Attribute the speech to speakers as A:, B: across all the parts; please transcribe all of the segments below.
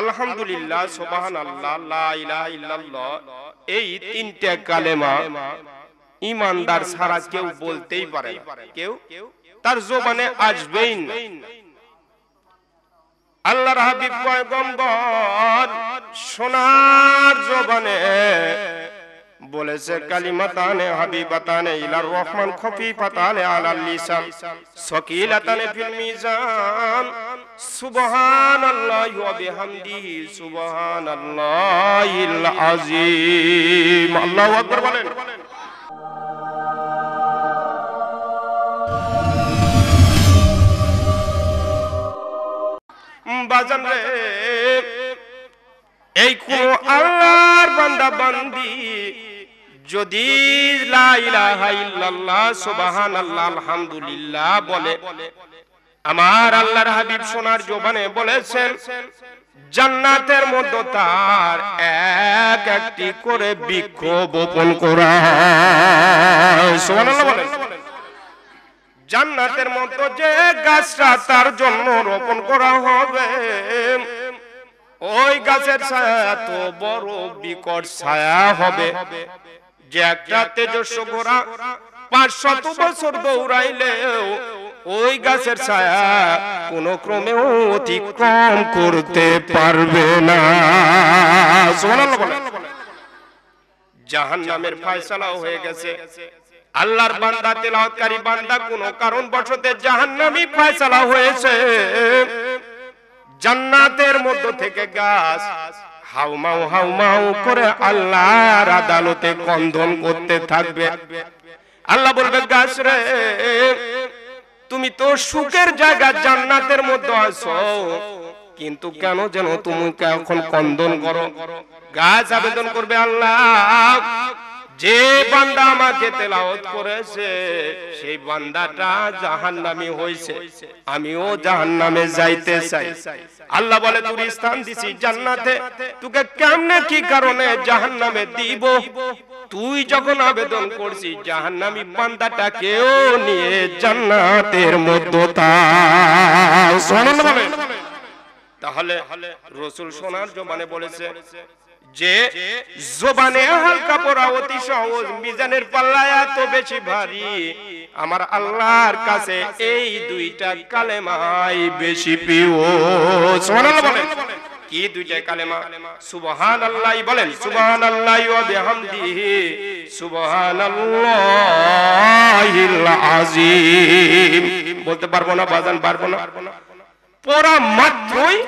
A: আলহামদুলিল্লাহ সোবাহান আল্লাহ এই তিনটে কালেমা ইমানদার ছাড়া কেউ বলতেই পারে কেউ তার জোবানে আসবেই আল্লাহ হাবিব পয়গম্বর সোনার জোবানে বলেছে কালিমাতানে হাবিবাতানে ইলার রহমান খফিফাতানে আলাল লিসান সকিলাতানে ফিল মিজান সুবহানাল্লাহি ওয়া বিহামদিহি সুবহানাল্লাহিল আযীম আল্লাহু আকবার বলেন বাজান রে এই কো আল্লাহর বান্দা বান্দি যদি আল্লাহ আলহামদুলিল্লাহ বলে আমার আল্লাহর হাবিব সোনার জোবানে বলেছেন জান্নাতের মধ্যে তার এক একটি করে বৃক্ষ বপন করা জান্নাতের মতো যে গাছটা তার জন্য রোপণ করা হবে ওই গাছের ছায়া তো বড় বিকট ছায়া হবে যে একটা তেজস্ব ঘোড়া পাঁচশত বছর দৌড়াইলেও ওই গাছের ছায়া কোন ক্রমে অতিক্রম করতে পারবে না জাহান নামের ফায়সালাও হয়ে গেছে আল্লাহর বান্দা তেলাওয়াতকারী বান্দা কোন কারণ বসতে নামই ফায়সালা হয়েছে জান্নাতের মধ্য থেকে গাছ হাউমাউ হাউমাউ করে আল্লাহর আদালতে কন্দন করতে থাকবে আল্লাহ বলবে গাছ রে তুমি তো সুখের জায়গা জান্নাতের মধ্যে আছো কিন্তু কেন যেন তুমি এখন কন্দন করো গাছ আবেদন করবে আল্লাহ যে বান্দা আমাকে তেলাওত করেছে সেই বান্দাটা জাহান নামে হয়েছে আমিও জাহান নামে যাইতে চাই আল্লাহ বলে তুই স্থান দিছি জান্নাতে তোকে কেমনে কি কারণে জাহান নামে দিব তুই যখন আবেদন করছিস জাহান্নামি বান্দাটা কেউ নিয়ে জান্নাতের মধ্যে তাহলে রসুল সোনার জমানে বলেছে যে জোবানে হালকা পড়া অতি সহজ মিজানের পাল্লায় এত বেশি ভারী আমার আল্লাহর কাছে এই দুইটা কালেমাই বেশি প্রিয় সুবহানাল্লাহ বলেন কি দুইটা কালেমা আল্লাহ বলেন সুবহানাল্লাহ ওয়া বিহামদিহি সুবহানাল্লাহিল আযীম বলতে পারবো না বাজান পারবো না পড়া মাত্রই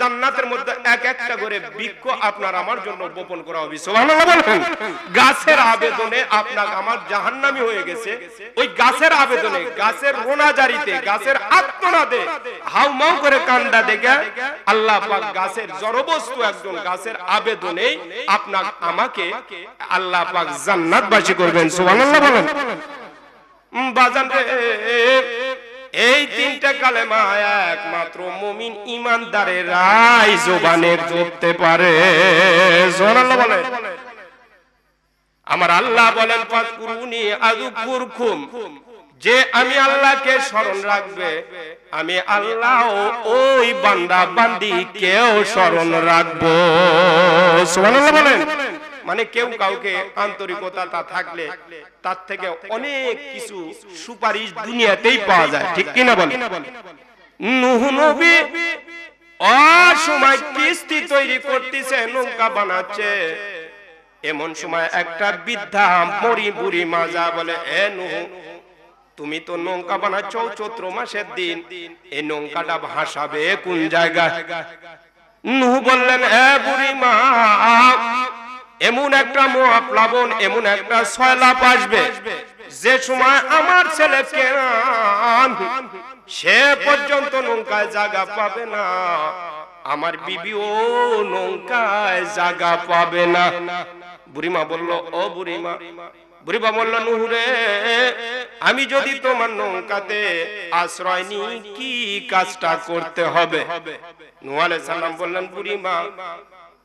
A: জান্নাতের মধ্যে এক একটা করে বৃক্ষ আপনার আমার জন্য বপন করা হবে গাছের আবেদনে আপনার আমার জাহান্নামি হয়ে গেছে ওই গাছের আবেদনে গাছের রোনাজারিতে গাছের আত্মনাদে হাউমাউ করে কান্দা দেখে আল্লাহ পাক গাছের জড়বস্তু একজন গাছের আবেদনে আপনার আমাকে আল্লাহ পাক জান্নাতবাসী করবেন সুবহানাল্লাহ বলেন বাজান রে এই তিনটা কালেমা একমাত্র মুমিন ইমানদারের রায় জোবানের ধরতে পারে জোরাল্লাহ আমার আল্লাহ বলেন পাকুরুনি আযুকুর খুম যে আমি আল্লাহকে স্মরণ রাখবে আমি আল্লাহ ওই বান্দা বান্দি কেও স্মরণ রাখবো বলেন মানে, মানে কেউ কাউকে আন্তরিকতা থাকলে তার থেকে অনেক কিছু সুপারিশ দুনিয়াতেই পাওয়া যায় ঠিক কিনা বলে অসময় কিস্তি তৈরি করতেছে নৌকা বানাচ্ছে এমন সময় একটা বৃদ্ধা মরি বুড়ি মাজা বলে এ তুমি তো নৌকা বানাচ্ছ চৈত্র মাসের দিন এই নৌকাটা ভাসাবে কোন জায়গায় নুহু বললেন এ বুড়ি মা এমন একটা মহাপ্লাবন এমন একটা সয়লা আসবে যে সময় আমার ছেলে সে পর্যন্ত নৌকায় জায়গা পাবে না আমার বিবি ও নৌকায় জায়গা পাবে না বুড়িমা বলল ও বুড়িমা বুড়িমা বলল নুহুরে আমি যদি তোমার নৌকাতে আশ্রয় নিই কি কাজটা করতে হবে নুয়ালে সালাম বললেন বুড়িমা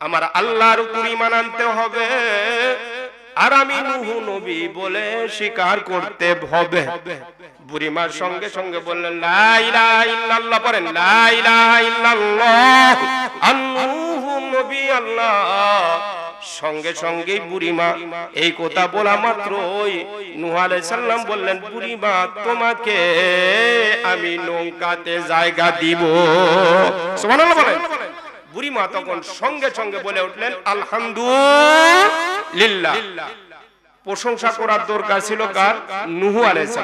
A: আমার আল্লাহর উপর আনতে হবে আর আমি নুহু নবী বলে স্বীকার করতে হবে বুড়িমার সঙ্গে সঙ্গে বললেন লাইলা ইল্লাল্লাহ পড়েন লাইলা ইল্লাল্লাহ নুহু নবী আল্লাহ সঙ্গে সঙ্গেই বুড়িমা এই কথা বলা ওই নুহাল সাল্লাম বললেন বুড়িমা তোমাকে আমি নৌকাতে জায়গা দিব বলেন বুড়িমা তখন সঙ্গে সঙ্গে বলে উঠলেন আলহামদুলিল্লাহ প্রশংসা করার দরকার ছিল কার নুহু আলাইহিস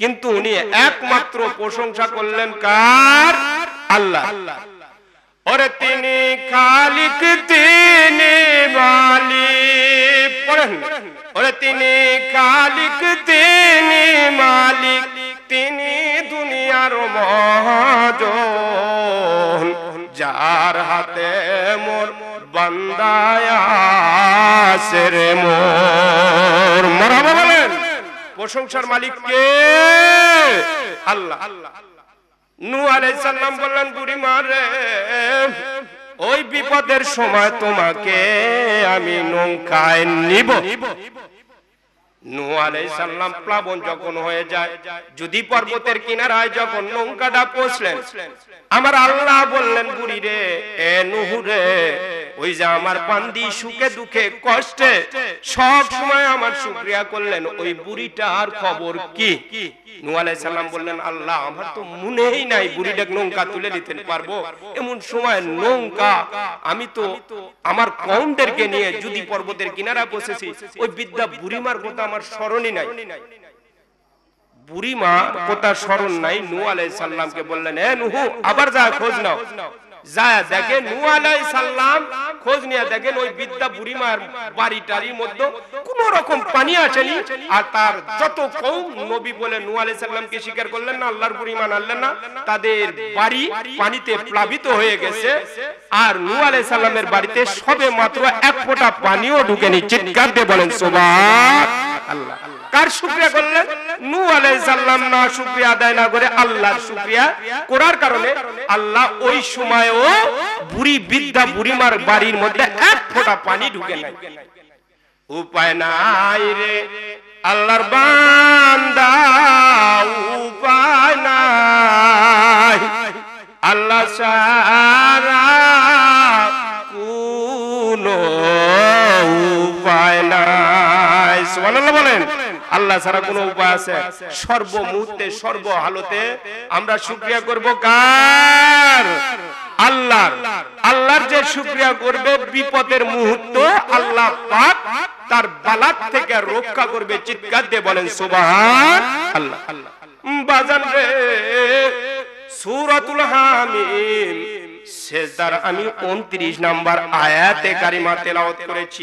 A: কিন্তু উনি একমাত্র প্রশংসা করলেন কার আল্লাহ ওরে তিনি খালিক তিনি মালিক পড়েন ওরে তিনি খালিক তিনি মালিক তিনি দুনিয়ার মহাজন যার হাতে মোর বন্দায়াসেরে রে মোর মরা বলেন প্রশংসার মালিক কে আল্লাহ নু আলাইসাল্লাম বললেন বুড়ি মারে ওই বিপদের সময় তোমাকে আমি নৌকায় নিব নিব আমার আল্লাহ বললেন বুড়ি রে এ ওই যে আমার পান্দি সুখে দুঃখে কষ্টে সব সময় আমার করলেন ওই বুড়িটার খবর কি আমার এমন সময় নৌকা আমি তো আমার নিয়ে যদি পর্বতের কিনারা বসেছি ওই বিদ্যা বুড়িমার কথা স্মরণই নাই বুড়ি মা কোথার স্মরণ নাই নু আলাই সাল্লামকে বললেন হ্যাঁ নুহু আবার যা খোঁজ নাও যায় দেখেন খোঁজ নিয়ে দেখেন ওই বিদ্যা বুড়িমার মধ্যে কোন রকম পানি আর তার যত কৌম নবী বলে স্বীকার করলেন না আল্লাহর আনলেন না তাদের বাড়ি পানিতে প্লাবিত হয়ে গেছে আর বাড়িতে সবে মাত্র এক ফোঁটা পানিও ঢুকেনি চিৎকার দিয়ে বলেন কার শুকরিয়া করলেন না শুকরিয়া আদায় না করে আল্লাহর শুকরিয়া করার কারণে আল্লাহ ওই সময় বুড়ি বিদ্যা বুড়িমার বাড়ির মধ্যে এক ফোঁটা পানি ঢুকে নাই উপায় নাই রে আল্লাহর বান্দা উপায় নাই আল্লাহ সারা উপায় নাই সুবহানাল্লাহ বলেন আল্লাহ ছাড়া কোনো উপায় আছে সর্ব মুহূর্তে সর্ব হালতে আমরা শুক্রিয়া করব কার আল্লাহ আল্লাহর যে শুক্রিয়া করবে বিপদের মুহূর্ত আল্লাহ পাক তার বালাত থেকে রক্ষা করবে চিৎকার দিয়ে বলেন সুবহান আল্লাহ বাজান রে সূরাতুল হামিম শেষদার আমি 29 নাম্বার আয়াতে কারিমা তেলাওয়াত করেছি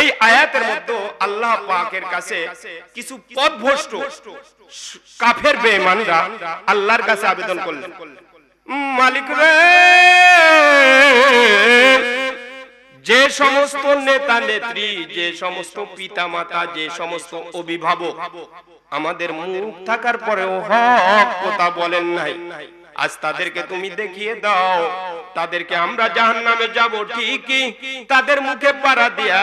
A: এই আয়াতের মধ্যে আল্লাহ পাকের কাছে কিছু পদভ্রষ্ট কাফের বেমানরা আল্লাহর কাছে আবেদন করলেন মালিক রে যে সমস্ত নেতা নেত্রী যে সমস্ত পিতা মাতা যে সমস্ত অভিভাবক আমাদের মুখ থাকার পরেও হক কথা বলেন নাই আজ তাদেরকে তুমি দেখিয়ে দাও তাদেরকে আমরা জাহান নামে যাবো ঠিকই তাদের মুখে পাড়া দিয়া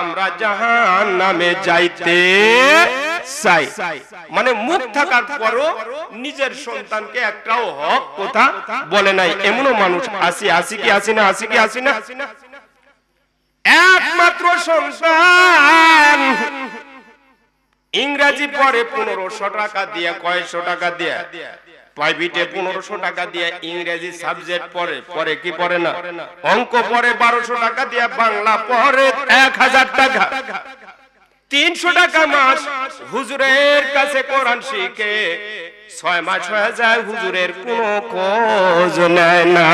A: আমরা জাহান নামে যাইতে মানে, মানে মুখ থাকার পরও নিজের সন্তানকে একটাও হক কথা বলে নাই এমনও মানুষ আসি আসি কি আসি না আসি কি আসি না একমাত্র সন্তান ইংরাজি পরে পনেরোশো টাকা দিয়ে কয়েকশো টাকা দিয়ে প্রাইভেটে পনেরোশো টাকা দিয়ে ইংরেজি সাবজেক্ট পরে পরে কি পরে না অঙ্ক পরে বারোশো টাকা দিয়ে বাংলা পরে এক হাজার টাকা তিনশো টাকা মাস হুজুরের কাছে কোরআন শিখে ছয় মাস হয়ে যায় হুজুরের কোন খোঁজ নেয় না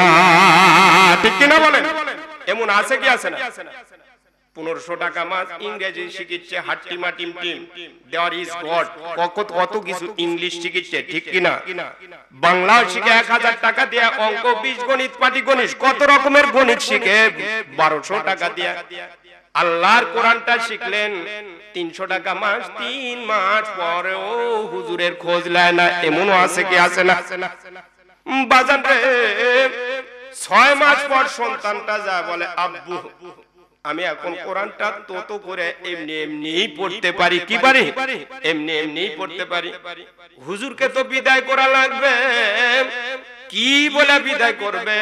A: ঠিক কিনা বলেন এমন আছে কি আছে না পনেরোশো টাকা মাস ইংরেজি শিখিচ্ছে হাট্টিমা মাটিম টিম দেওয়ার ইজ গড কত কত কিছু ইংলিশ শিখিচ্ছে ঠিক কিনা বাংলা শিখে এক হাজার টাকা দিয়ে অঙ্ক বীজ গণিত পাটি গণিত কত রকমের গণিত শিখে বারোশো টাকা দিয়ে আল্লাহর কোরআনটা শিখলেন তিনশো টাকা মাস তিন মাস পরেও হুজুরের খোঁজ লেয় না এমনও আছে কি আছে না বাজান ছয় মাস পর সন্তানটা যা বলে আব্বু আমি এখন কোরআনটা তত করে এমনি এমনিই পড়তে পারি কি পারি এমনি এমনিই পড়তে পারি হুজুরকে তো বিদায় করা লাগবে কি বলে বিদায় করবে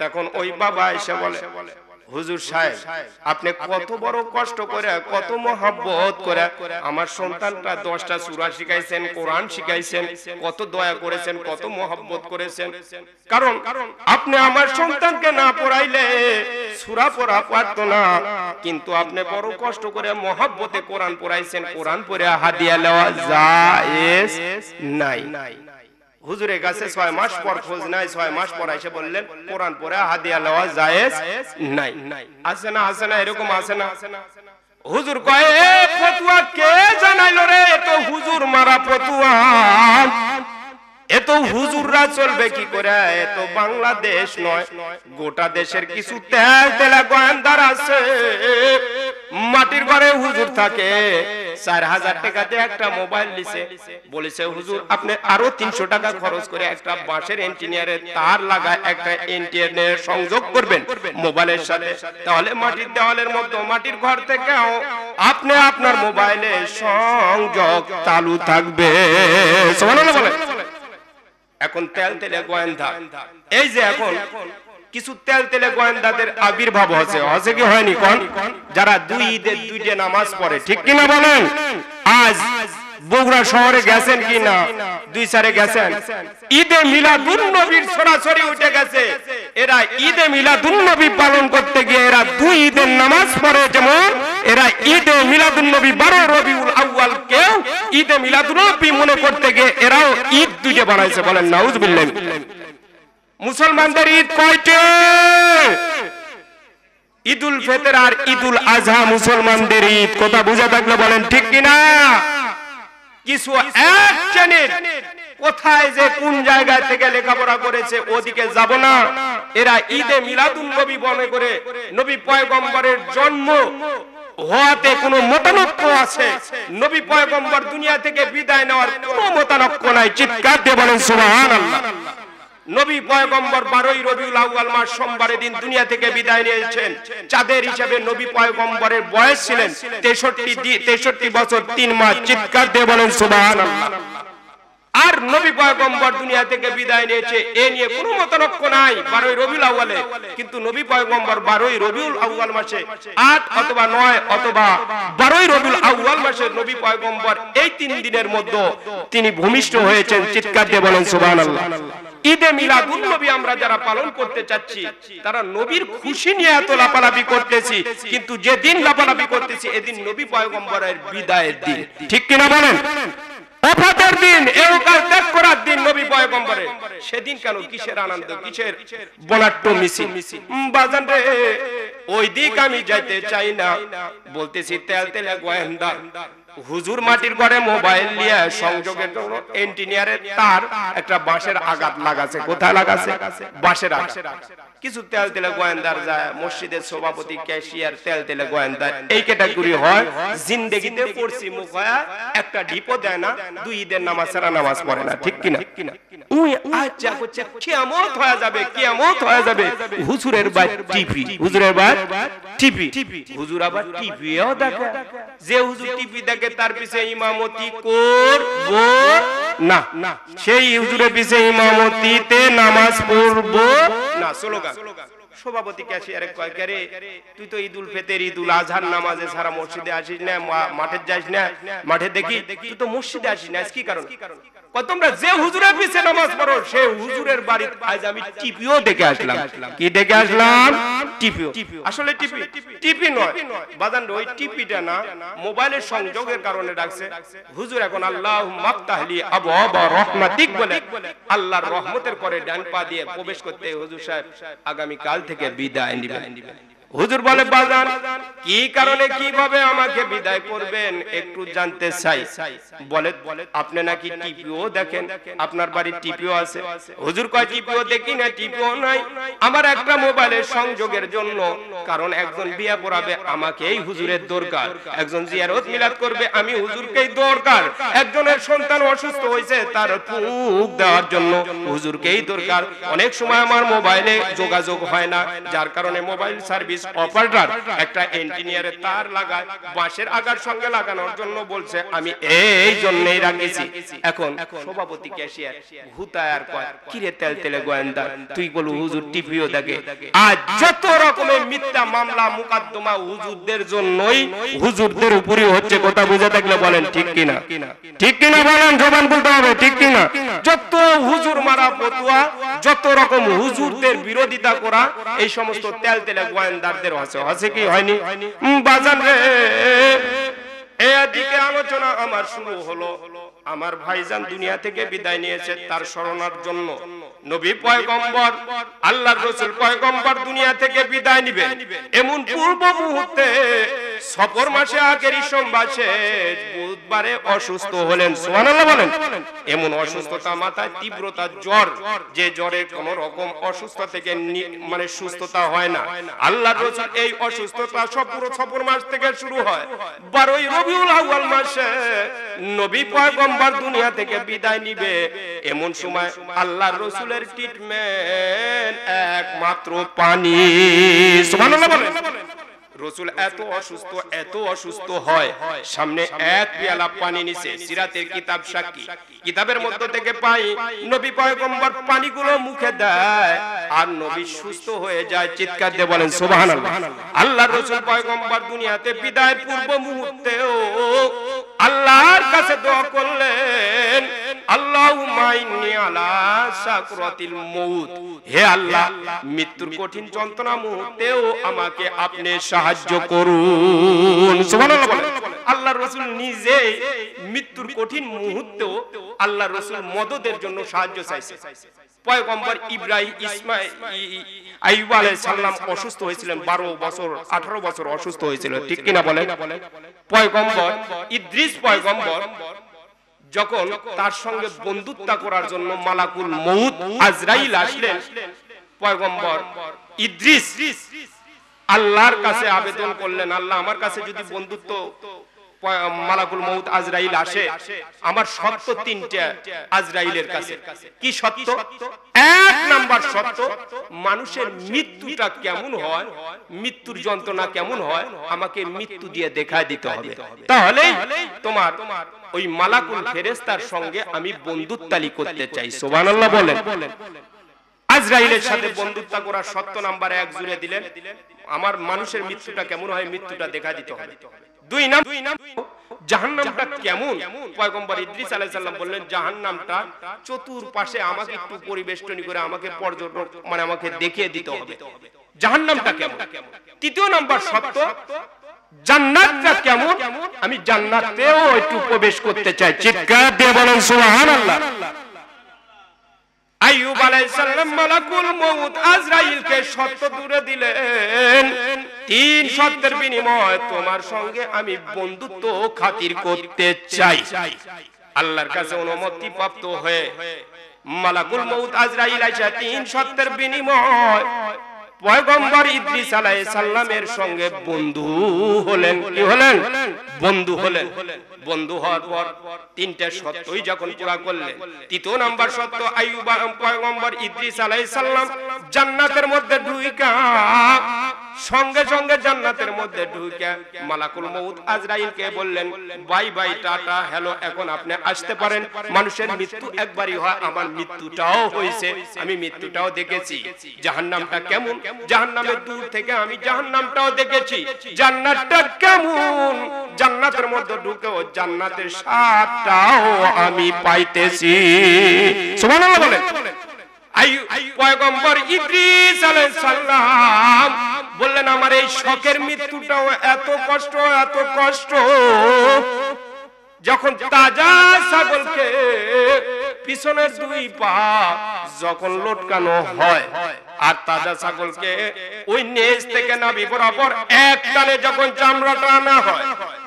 A: তখন ওই বাবা এসে বলে হুজুর সাহেব আপনি কত বড় কষ্ট করে কত মহাব্বত করে আমার সন্তানটা দশটা সুরা শিখাইছেন কোরআন শিখাইছেন কত দয়া করেছেন কত মহাব্বত করেছেন কারণ আপনি আমার সন্তানকে না পড়াইলে সুরা পড়া পারত না কিন্তু আপনি বড় কষ্ট করে মহাব্বতে কোরআন পড়াইছেন কোরআন পড়ে হাদিয়া নেওয়া যায় নাই হুজুরে কাছে ছয় মাস পর খোঁজ নাই ছয় মাস পর এসে বললেন কোরআন পরে হাদিয়া লওয়া যায় নাই আছে না আছে না এরকম আছে না হুজুর কয়ে কে জানাইলো রে এত হুজুর মারা ফতুয়া এত হুজুররা চলবে কি করে এত বাংলাদেশ নয় গোটা দেশের কিছু তেল তেলা গোয়েন্দার আছে মাটির ঘরে হুজুর থাকে চার হাজার টাকা দিয়ে একটা মোবাইল নিছে বলেছে হুজুর আপনি আরো তিনশো টাকা খরচ করে একটা বাঁশের ইঞ্জিনিয়ারের তার লাগায় একটা ইন্টারনেট সংযোগ করবেন মোবাইলের সাথে তাহলে মাটির দেওয়ালের মতো মাটির ঘর থেকেও আপনি আপনার মোবাইলে সংযোগ চালু থাকবে এখন তেল তেলে গোয়েন্দা এই যে এখন কিছু তেল তেলে গোয়েন্দাদের আবির্ভাব হচ্ছে হচ্ছে কি হয়নি কোন যারা দুই ঈদের দুইটা নামাজ পড়ে ঠিক কিনা বলেন আজ বগুড়া শহরে গেছেন কি না দুই সারে গেছেন ঈদে মিলাদুন নবীর সরাসরি উঠে গেছে এরা ঈদে মিলাদুন নবী পালন করতে গিয়ে এরা দুই ঈদের নামাজ পড়ে যেমন এরা ঈদে মিলাদুন নবী 12 রবিউল আউয়াল কে ঈদে মিলাদুন নবী মনে করতে গিয়ে এরাও ঈদ দুইটা বানাইছে বলেন নাউজুবিল্লাহ মুসলমানদের ঈদ কয়টি ঈদুল ফেতের আর ঈদুল আজহা মুসলমানদের ঈদ কথা বুঝা থাকলে বলেন ঠিক কিনা কিছু এক শ্রেণীর কোথায় যে কোন জায়গা থেকে লেখাপড়া করেছে ওদিকে যাব না এরা ঈদে মিলাদুল নবী বনে করে নবী পয়গম্বরের জন্ম হওয়াতে কোনো মতানক্য আছে নবী পয়গম্বর দুনিয়া থেকে বিদায় নেওয়ার কোনো মতানক্য নাই চিৎকার দিয়ে বলেন সুবহানাল্লাহ নবী পয়গম্বর বারোই রবিউল আউয়াল মাস সোমবারের দিন দুনিয়া থেকে বিদায় নিয়েছেন চাঁদের হিসাবে নবী পয়গম্বরের বয়স ছিলেন তেষট্টি তেষট্টি বছর তিন মাস চিৎকার দিয়ে বলেন সুবহানাল্লাহ আর নবী পয়গম্বর দুনিয়া থেকে বিদায় নিয়েছে এ নিয়ে কোনো মতনক্য নাই বারোই রবিউল আউ্বালে কিন্তু নবী পয়গম্বর বারোই রবিউল আউ্বাল মাসে আট অথবা নয় অথবা বারোই রবিউল আউ্বাল মাসে নবী পয়গম্বর এই তিন দিনের মধ্যে তিনি ভূমিষ্ঠ হয়েছেন চিৎকার দিয়ে বলেন সুবাহ ঈদে মিলাদুল নবী আমরা যারা পালন করতে চাচ্ছি তারা নবীর খুশি নিয়ে এত লাপালাপি করতেছি কিন্তু যে দিন লাপালাপি করতেছি এদিন নবী পয়গম্বরের বিদায়ের দিন ঠিক কিনা বলেন দিক আমি যাইতে চাই না বলতেছি তেল হুজুর মাটির ঘরে মোবাইল নিয়ে সংযোগের জন্য ইঞ্জিনিয়ারের তার একটা বাঁশের আঘাত লাগাছে কোথায় লাগাছে বাঁশের আঘাত কিছু তেল তেলে গোয়েন্দার যায় মসজিদের সভাপতি ক্যাশিয়ার তেল তেলে গোয়েন্দার এই ক্যাটাগরি হয় জিন্দেগিতে পড়ছি মুখায়া একটা ডিপো দেয় না দুই ঈদের নামাজ ছাড়া নামাজ পড়ে না ঠিক কিনা উই আচ্ছা হচ্ছে কিয়ামত হয়ে যাবে কিয়ামত হয়ে যাবে হুজুরের বাইর টিভি হুজুরের বাইর টিভি হুজুর আবার টিভিও দেখে যে হুজুর টিভি দেখে তার পিছে ইমামতি করব না সেই হুজুরের পিছে ইমামতিতে নামাজ পড়বো না স্লোগান সভাপতি ক্যাশিয়ারে কয় কে তুই তো ঈদুল ফেতের ঈদুল আজহার নামাজে সারা মসজিদে আসিস না মাঠে যাস না মাঠে দেখি তুই তো মসজিদে আসিস না কি কারণ তোমরা যে হুজুরের পিছে নামাজ পড়ো সেই হুজুরের বাড়ি আজ আমি টিপিও ডেকে আসলাম কি ডেকে আসলাম টিপিও আসলে টিপি টিপি নয় বাজান ওই টিপিটা না মোবাইলের সংযোগের কারণে ডাকছে হুজুর এখন আল্লাহ মাফতাহলি আবওয়াবা রহমাতিক বলে আল্লাহর রহমতের পরে ডান পা দিয়ে প্রবেশ করতে হুজুর সাহেব আগামী কাল থেকে বিদায় নিবেন হুজুর বলে বাজান কি কারণে কিভাবে আমাকে বিদায় করবেন একটু জানতে চাই বলে আপনি নাকি টিপিও দেখেন আপনার বাড়ির টিপিও আছে হুজুর কয় টিপিও দেখি না টিপিও নাই আমার একটা মোবাইলের সংযোগের জন্য কারণ একজন বিয়া পড়াবে আমাকে এই হুজুরের দরকার একজন জিয়ারত মিলাদ করবে আমি হুজুরকেই দরকার একজনের সন্তান অসুস্থ হয়েছে তার পুক দেওয়ার জন্য হুজুরকেই দরকার অনেক সময় আমার মোবাইলে যোগাযোগ হয় না যার কারণে মোবাইল সার্ভিস সার্ভিস অপারেটর একটা ইঞ্জিনিয়ারে তার লাগায় বাঁশের আগার সঙ্গে লাগানোর জন্য বলছে আমি এই জন্যই রাখেছি এখন সভাপতি ক্যাশিয়ার হুতায়ার কয় কিরে তেল তেলে গোয়েন্দা তুই বলু হুজুর টিভিও দেখে আজ যত রকমের মিথ্যা মামলা মুকদ্দমা হুজুরদের জন্যই হুজুরদের উপরই হচ্ছে কথা বুঝে থাকলে বলেন ঠিক কিনা ঠিক কিনা বলেন জবান বলতে হবে ঠিক কিনা যত হুজুর মারা পতুয়া যত রকম হুজুরদের বিরোধিতা করা এই সমস্ত তেল তেলে গোয়েন্দা ইমানদারদের হসে হসে কি হয়নি বাজান রে এদিকে আলোচনা আমার শুরু হলো আমার ভাইজান দুনিয়া থেকে বিদায় নিয়েছে তার শরণার জন্য নবী পয়গম্বর আল্লাহর রসুল পয়গম্বর দুনিয়া থেকে বিদায় নিবে এমন পূর্ব মুহূর্তে সফর মাসে আগেরই সোমবার শেষ বুধবারে অসুস্থ হলেন সুবহানাল্লাহ বলেন এমন অসুস্থতা মাথায় তীব্রতা জ্বর যে জ্বরের কোন রকম অসুস্থতা থেকে মানে সুস্থতা হয় না আল্লাহর রসুল এই অসুস্থতা সব পুরো সফর মাস থেকে শুরু হয় বারোই রবিউল আউয়াল মাসে নবী পয়গম্বর দুনিয়া থেকে বিদায় নিবে এমন সময় আল্লাহর রসুল রসুলের ট্রিটমেন্ট একমাত্র পানি রসুল এত অসুস্থ এত অসুস্থ হয় সামনে এক পেয়ালা পানি সিরাতের কিতাব সাক্ষী কিতাবের মধ্য থেকে পাই নবী পয়গম্বর পানিগুলো মুখে দেয় আর নবী সুস্থ হয়ে যায় চিৎকার দিয়ে বলেন আল্লাহ রসুল পয়গম্বর দুনিয়াতে বিদায় পূর্ব মুহূর্তেও আল্লাহর কাছে দোয়া করলেন আল্লাহ হে মৃত্যুর কঠিন যন্ত্রণা মুহূর্তেও আমাকে আপনি সাহায্য আল্লাহ রসুল কঠিন মুহূর্তেও আল্লাহ রসুল মদদের জন্য সাহায্য চাইছে পয়গম্বর ইব্রাহিম ইসমাইল আইব অসুস্থ হয়েছিলেন বারো বছর আঠারো বছর অসুস্থ হয়েছিল ঠিক কিনা বলে পয়গম্বর ইদ্রিস পয়গম্বর যখন তার সঙ্গে বন্ধুত্ব করার জন্য মালাকুল মহুত আজরাইল আসলেন পয়গম্বর ইদ্রিস আল্লাহর কাছে আবেদন করলেন আল্লাহ আমার কাছে যদি বন্ধুত্ব মালাকুল মৌত আজরাইল আসে আমার সত্য তিনটা আজরাইলের কাছে কি সত্য এক নাম্বার সত্য মানুষের মৃত্যুটা কেমন হয় মৃত্যুর যন্ত্রণা কেমন হয় আমাকে মৃত্যু দিয়ে দেখায় দিতে হবে তাহলে তোমার তোমার ওই মালাকুল ফেরেস্তার সঙ্গে আমি বন্ধুত্বালি করতে চাই সুবহানাল্লাহ বলেন
B: আজরাইলের সাথে
A: বন্ধুত্ব করার সত্য নাম্বার এক জুড়ে দিলেন আমার মানুষের মৃত্যুটা কেমন হয় মৃত্যুটা দেখা দিতে হবে দুই নাম দুই নাম কেমন আমাকে একটু পরিবেষ্টনী করে আমাকে পর্যটক মানে আমাকে দেখিয়ে দিতে হবে জাহান্নামটা কেমন তৃতীয় নাম্বার সত্য কেমন আমি জান্নাতেও একটু প্রবেশ করতে চাই চিৎকার দিয়ে বলেন আল্লাহ আইয়ুব আলাইহিসসালাম মালাকুল মউত আজরাইলকে সত্য দূরে দিলেন তিন সত্যের বিনিময়ে তোমার সঙ্গে আমি বন্ধুত্ব খাতির করতে চাই আল্লাহর কাছে অনুমতি প্রাপ্ত হয়ে মালাকুল মউত আজরাইল আইসা তিন সত্যের বিনিময় পয়গম্বর ইদ্রিস আলাইহিস সঙ্গে বন্ধু হলেন কি হলেন বন্ধু হলেন হলেন বন্ধু হওয়ার পর তিনটা সত্যই যখন পুরা করলেন তৃতীয় নাম্বার সত্য আইয়ুব ইদ্রিস আলাইসাল্লাম জান্নাতের মধ্যে ঢুইকা সঙ্গে সঙ্গে জান্নাতের মধ্যে ঢুকে মালাকুল মউত আজরাইলকে বললেন বাই বাই টাটা হ্যালো এখন আপনি আসতে পারেন মানুষের মৃত্যু একবারই হয় আমার মৃত্যুটাও হয়েছে আমি মৃত্যুটাও দেখেছি জাহান্নামটা কেমন জাহান্নামের দূর থেকে আমি জাহান্নামটাও দেখেছি জান্নাতটা কেমন জান্নাতের মধ্যে ঢুকেও জান্নাতের সাতটাও আমি পাইতেছি সুবহানাল্লাহ বলেন বললেন আমার এই শখের মৃত্যুটাও এত কষ্ট এত কষ্ট যখন তাজা ছাগলকে পিছনের দুই পা যখন লটকানো হয় আর তাজা ছাগলকে ওই নেজ থেকে নাভি বরাবর এক টানে যখন চামড়া টানা হয়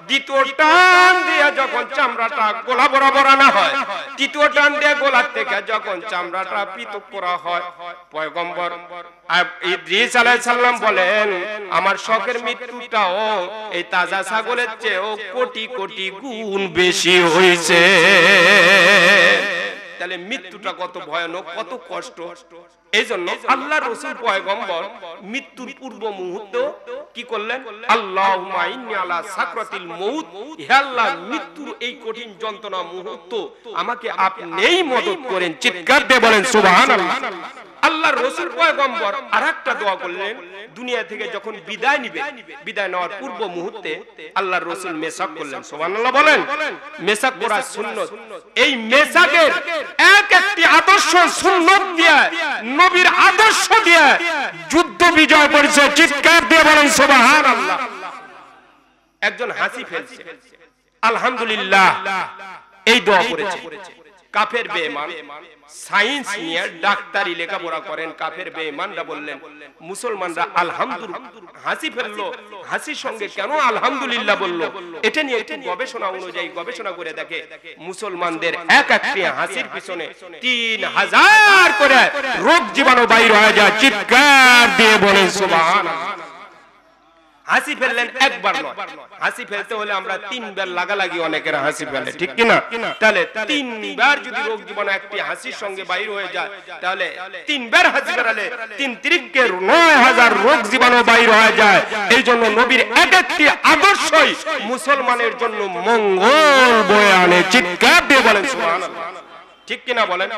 A: দ্বিতীয় টান দিয়ে যখন চামড়াটা গোলা বরাবর আনা হয় তৃতীয় টান দিয়ে গোলার থেকে যখন চামড়াটা পৃথক করা হয় পয়গম্বর ইদ্রিস আলাইসাল্লাম বলেন আমার শখের মৃত্যুটাও এই তাজা ছাগলের চেয়েও কোটি কোটি গুণ বেশি হয়েছে তাহলে মৃত্যুটা কত ভয়ানক কত কষ্ট এই জন্য আল্লাহ রসুল পয়গম্বর মৃত্যুর পূর্ব মুহূর্তে কি করলেন আল্লাহ আলা সাকরাতিল মৌত হে মৃত্যুর এই কঠিন যন্ত্রণা মুহূর্ত আমাকে আপনি মদত করেন চিৎকার দিয়ে বলেন সুবহানাল্লাহ আল্লাহর রসুল পয়গম্বর আর একটা দোয়া করলেন দুনিয়া থেকে যখন বিদায় নিবে বিদায় নেওয়ার পূর্ব মুহূর্তে আল্লাহর রসুল মেসাক করলেন সোবানাল্লাহ বলেন মেসাক করা সুন্নত এই মেসাকের এক একটি আদর্শ সুন্নত দিয়ে নবীর আদর্শ দিয়ে যুদ্ধ বিজয় করেছে চিৎকার দিয়ে বলেন সোবাহান আল্লাহ একজন হাসি ফেলছে আলহামদুলিল্লাহ এই দোয়া করেছে কাফের বেমান সায়েন্স নিয়ে ডাক্তারি লেখাপড়া করেন কাফের বেমানরা বললেন মুসলমানরা আলহামদুলিল্লাহ হাসি ফেললো হাসির সঙ্গে কেন আলহামদুলিল্লাহ বলল এটা নিয়ে একটু গবেষণা অনুযায়ী গবেষণা করে দেখে মুসলমানদের এক একটি হাসির পিছনে তিন হাজার করে রোগ জীবাণু বাইর হয়ে যায় চিৎকার দিয়ে বলেন সুবহানাল্লাহ হাসি ফেললেন একবার নয় হাসি ফেলতে হলে আমরা তিনবার লাগালাগি অনেকের হাসি ফেলে ঠিক কিনা তাহলে তিনবার যদি রোগ জীবাণু একটি হাসির সঙ্গে বাইর হয়ে যায় তাহলে তিনবার হাসি ফেরালে তিন তিরিকের নয় হাজার রোগ জীবাণু বাইর হয়ে যায় এই জন্য নবীর এক একটি আদর্শই মুসলমানের জন্য মঙ্গল বয়ে আনে চিৎকার দিয়ে বলেন সুবহানাল্লাহ ঠিক কিনা বলেন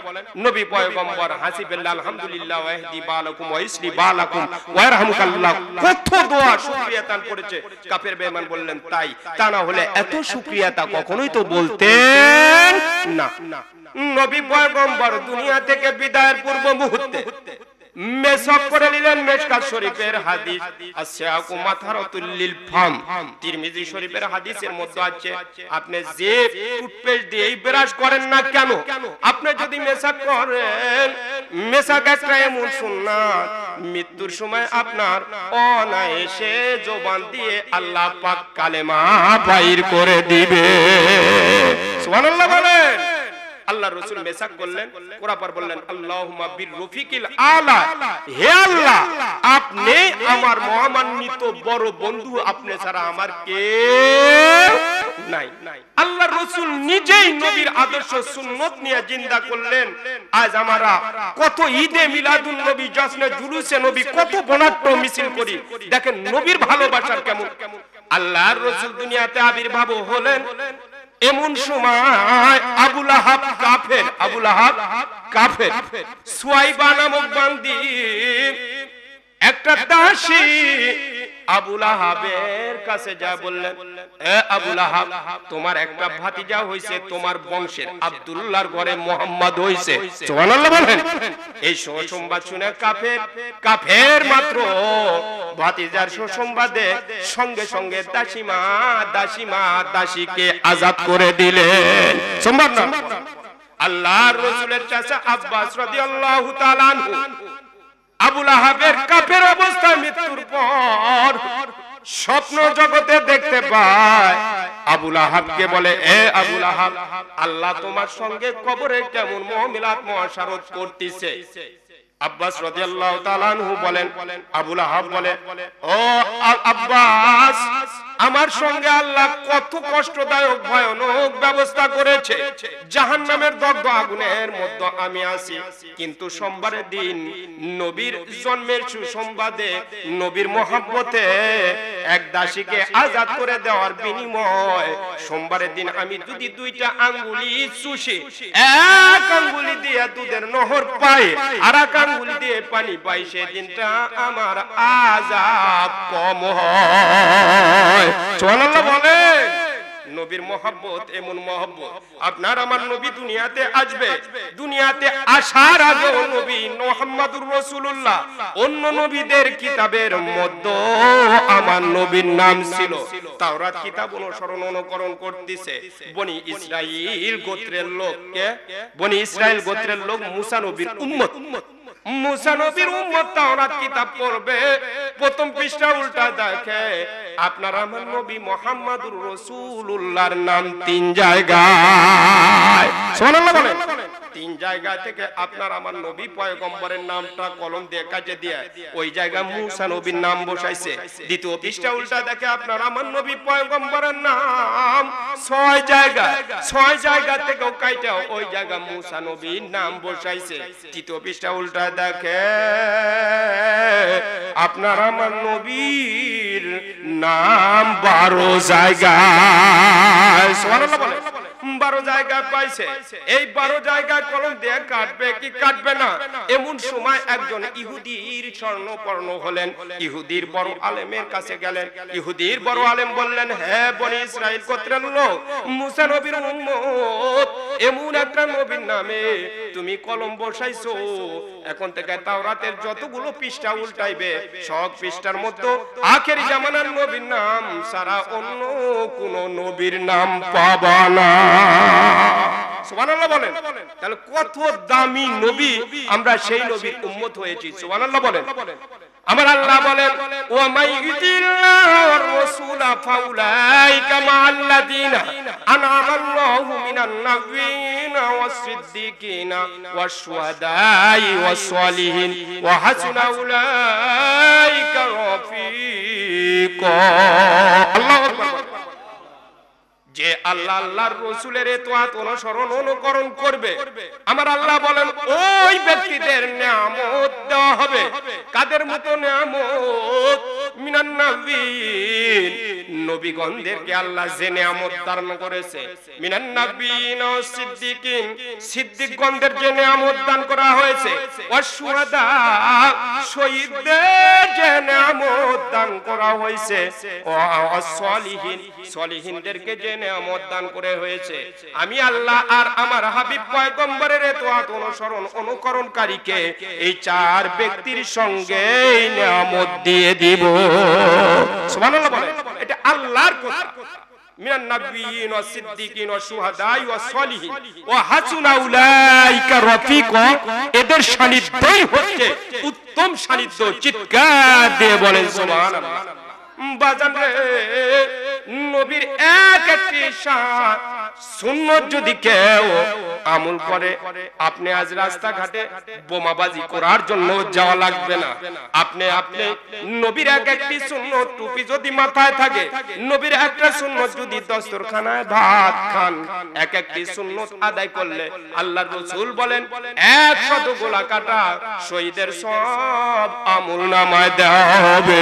A: নবী পয়গম্বর হাসিবুল্লাহ আলহামদুলিল্লাহ ওয়াহদি বালাকুম ওয়া ইসলি বালাকুম ওয়ারহামুকাল্লাহ কত দোয়া শুকরিয়া দান করেছে কাফের বেঈমান বললেন তাই তা না হলে এত শুকরিয়া তা কখনোই তো বলতেন না নবী পয়গম্বর দুনিয়া থেকে বিদায়ের পূর্ব মুহূর্তে মেসব করে নিলেন শরীফের হাদিস লিল ফাম তিরমিজি শরীফের হাদিসের মধ্যে আছে আপনি যে টুথপেস্ট দিয়ে ব্রাশ করেন না কেন আপনি যদি করেন একটা এমন সুন্নাত মৃত্যুর সময় আপনার অনায়েসে জবান দিয়ে আল্লাহ পাক কালেমা বাইর করে দিবে
B: সুবহানাল্লাহ বলেন
A: আল্লাহ রসুল মেসাক করলেন কোরাপার বললেন আল্লাহ রফিকিল আলা হে আল্লাহ আপনি আমার মহামান্বিত বড় বন্ধু আপনি ছাড়া আমার কে নাই আল্লাহ রসুল নিজেই নবীর আদর্শ সুন্নত নিয়ে জিন্দা করলেন আজ আমরা কত ঈদে মিলাদুল নবী জশ্নে জুলুসে নবী কত বনাট্য মিছিল করি দেখেন নবীর ভালোবাসার কেমন আল্লাহর রসুল দুনিয়াতে আবির্ভাব হলেন এমন সময় আবুল আহাব কাফের আবুল আহাব কাফের সোয়াইবা নামক বান্দি একটা দাসি আবুল আহাবের কাছে যা বললেন এ আবুল আহাব তোমার একটা ভাতিজা হইছে তোমার বংশের আব্দুল্লাহর ঘরে মোহাম্মদ হইছে সুবহানাল্লাহ বলেন এই সুসংবাদ শুনে কাফের কাফের মাত্র ভাতিজার সুসংবাদে সঙ্গে সঙ্গে দাসিমা দাসিমা দাসীকে আজাদ করে দিলেন সম্ভব না আল্লাহর রাসূলের চাচা আব্বাস রাদিয়াল্লাহু তাআলা আনহু আবুল আহাবের কাপের অবস্থা মৃত্যুর পর স্বপ্ন জগতে দেখতে পায় আবুল আহাবকে বলে এ আবুল আহাব আল্লাহ তোমার সঙ্গে কবরে কেমন মহমিলাত মহাসারত করতেছে আব্বাস রাদিয়াল্লাহু তাআলা বলেন আবুল আহাব বলে ও আব্বাস আমার সঙ্গে আল্লাহ কত কষ্টদায়ক ভয়ানক ব্যবস্থা করেছে জাহান নামের দগ্ধ আগুনের মধ্যে আমি আছি কিন্তু সোমবারের দিন নবীর জন্মের সুসংবাদে নবীর মহাব্বতে এক দাসীকে আজাদ করে দেওয়ার বিনিময় সোমবারের দিন আমি যদি দুইটা আঙ্গুলি চুষি এক আঙ্গুলি দিয়ে দুধের নহর পাই আর এক আঙ্গুলি দিয়ে পানি পাই সেদিনটা আমার আজাদ কম হয় বলে নবীর এমন আপনার আমার নবী দুনিয়াতে আসবে দুনিয়াতে আসার আগে নবী মোহাম্মদুর রসুল্লাহ অন্য নবীদের কিতাবের আমার নবীর নাম ছিল তাওরাত কিতাব অনুসরণ অনুকরণ করতেছে বনি ইসরাইল গোত্রের বনি গোত্রের লোক মুসা নবীর উম্মত উল্টা দেখে আপনার আমার নবী মুহাম্মাদুর নাম তিন জায়গা নামটা কলম দিয়ে কাজে দিয়ে ওই জায়গা মুসা নবীর নাম বসাইছে দ্বিতীয় পৃষ্ঠা উল্টা দেখে আপনার আমার নবী পয়গম্বরের নাম ছয় জায়গা ছয় জায়গা থেকেও কাইটা ওই জায়গা মুসা নবীর নাম বসাইছে তৃতীয় পৃষ্ঠা উল্টা দেখে আপনার আমার নবীর নাম বারো জায়গা বারো জায়গা পাইছে এই বারো জায়গা কলম দিয়ে কাটবে কি কাটবে না এমন সময় একজন ইহুদির স্বর্ণপর্ণ হলেন ইহুদির বড় আলেমের কাছে গেলেন ইহুদির বড় আলেম বললেন হ্যাঁ বনি ইসরায়েল গোত্রের লোক মুসা নবীর এমন একটা নবীর নামে তুমি কলম বসাইছো এখন থেকে তাওরাতের যতগুলো পৃষ্ঠা উল্টাইবে সব পৃষ্ঠার মধ্যে আখের জামানার নবীর নাম সারা অন্য কোন নবীর নাম পাবা না বলেন কত দামি নবী আমরা সেই নবীর উন্মত হয়েছি সুবান বলেন আমার আল্লাহ বলেন ও মাইয়িতিল্লাহু ওয়া রাসূলা ফাউলাইকা মাআল্লাযিনা আনআমাল্লাহু মিনান নাবিয়িনা ওয়াস সিদ্দিকিনা ওয়াস শুহাদাই ওয়াস সলিহিন ওয়া হাসুনা উলাইকা রফীকা আল্লাহু আকবার যে আল্লাহ আল্লাহর রসুলের তোয়াত অনুসরণ অনুকরণ করবে আমার আল্লাহ বলেন ওই ব্যক্তিদের নিয়ামত দেওয়া হবে কাদের মতো নিয়ামত নবীগণদেরকে আল্লাহ যে নিয়ামত দান করেছে ও সিদ্দিকিন সিদ্দিকগণদের যে নিয়ামত দান করা হয়েছে অশুহাদা শহীদদের যে নিয়ামত দান করা হয়েছে সলিহীন সলিহীনদেরকে যে দান করে হয়েছে আমি আল্লাহ আর আমার হাবিব পয়গম্বরের অনুসরণ অনুকরণকারীকে এই চার ব্যক্তির সঙ্গে দিয়ে দিব এটা আল্লাহর কথা উত্তম সানিধ্য চিৎকার দিয়ে বলেন সমান বাজান নবীর এক একটি সুন্নত যদি কেউ আমল করে আপনি আজ রাস্তাঘাটে বোমাবাজি করার জন্য যাওয়া লাগবে না আপনি আপনি নবীর এক একটি সুন্নত টুপি যদি মাথায় থাকে নবীর একটা সুন্নত যদি দস্তরখানায় ভাত খান এক একটি সুন্নত আদায় করলে আল্লাহ রসুল বলেন এক শত গোলা কাটা শহীদের সব আমল নামায় দেওয়া হবে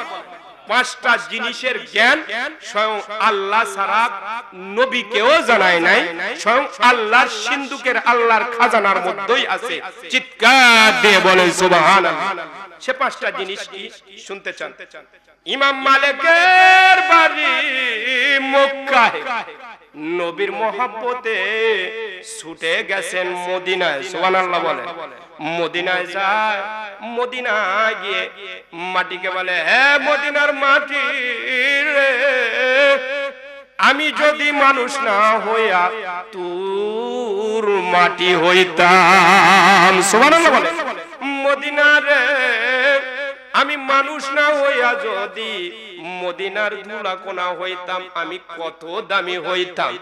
A: পাঁচটা জিনিসের জ্ঞান স্বয়ং আল্লাহ সারা নবীকেও জানায় নাই স্বয়ং আল্লাহর সিন্ধুকের আল্লাহর খাজানার মধ্যেই আছে চিৎকার দিয়ে বলেন সুবহানাল্লাহ সে পাঁচটা জিনিস কি শুনতে চান ইমাম মালিকের বাড়ি মক্কায় নবীর মহাব্বতে ছুটে গেছেন মদিনায় সোহান আল্লাহ বলে মদিনায় যায় মদিনায় গিয়ে মাটিকে বলে হে মদিনার মাটি রে আমি যদি মানুষ না হইয়া তুর মাটি হইতাম সোহান আল্লাহ বলে মদিনারে আমি মানুষ না হইয়া যদি মদিনার ধুলা কোনা হইতাম আমি কত দামি হইতাম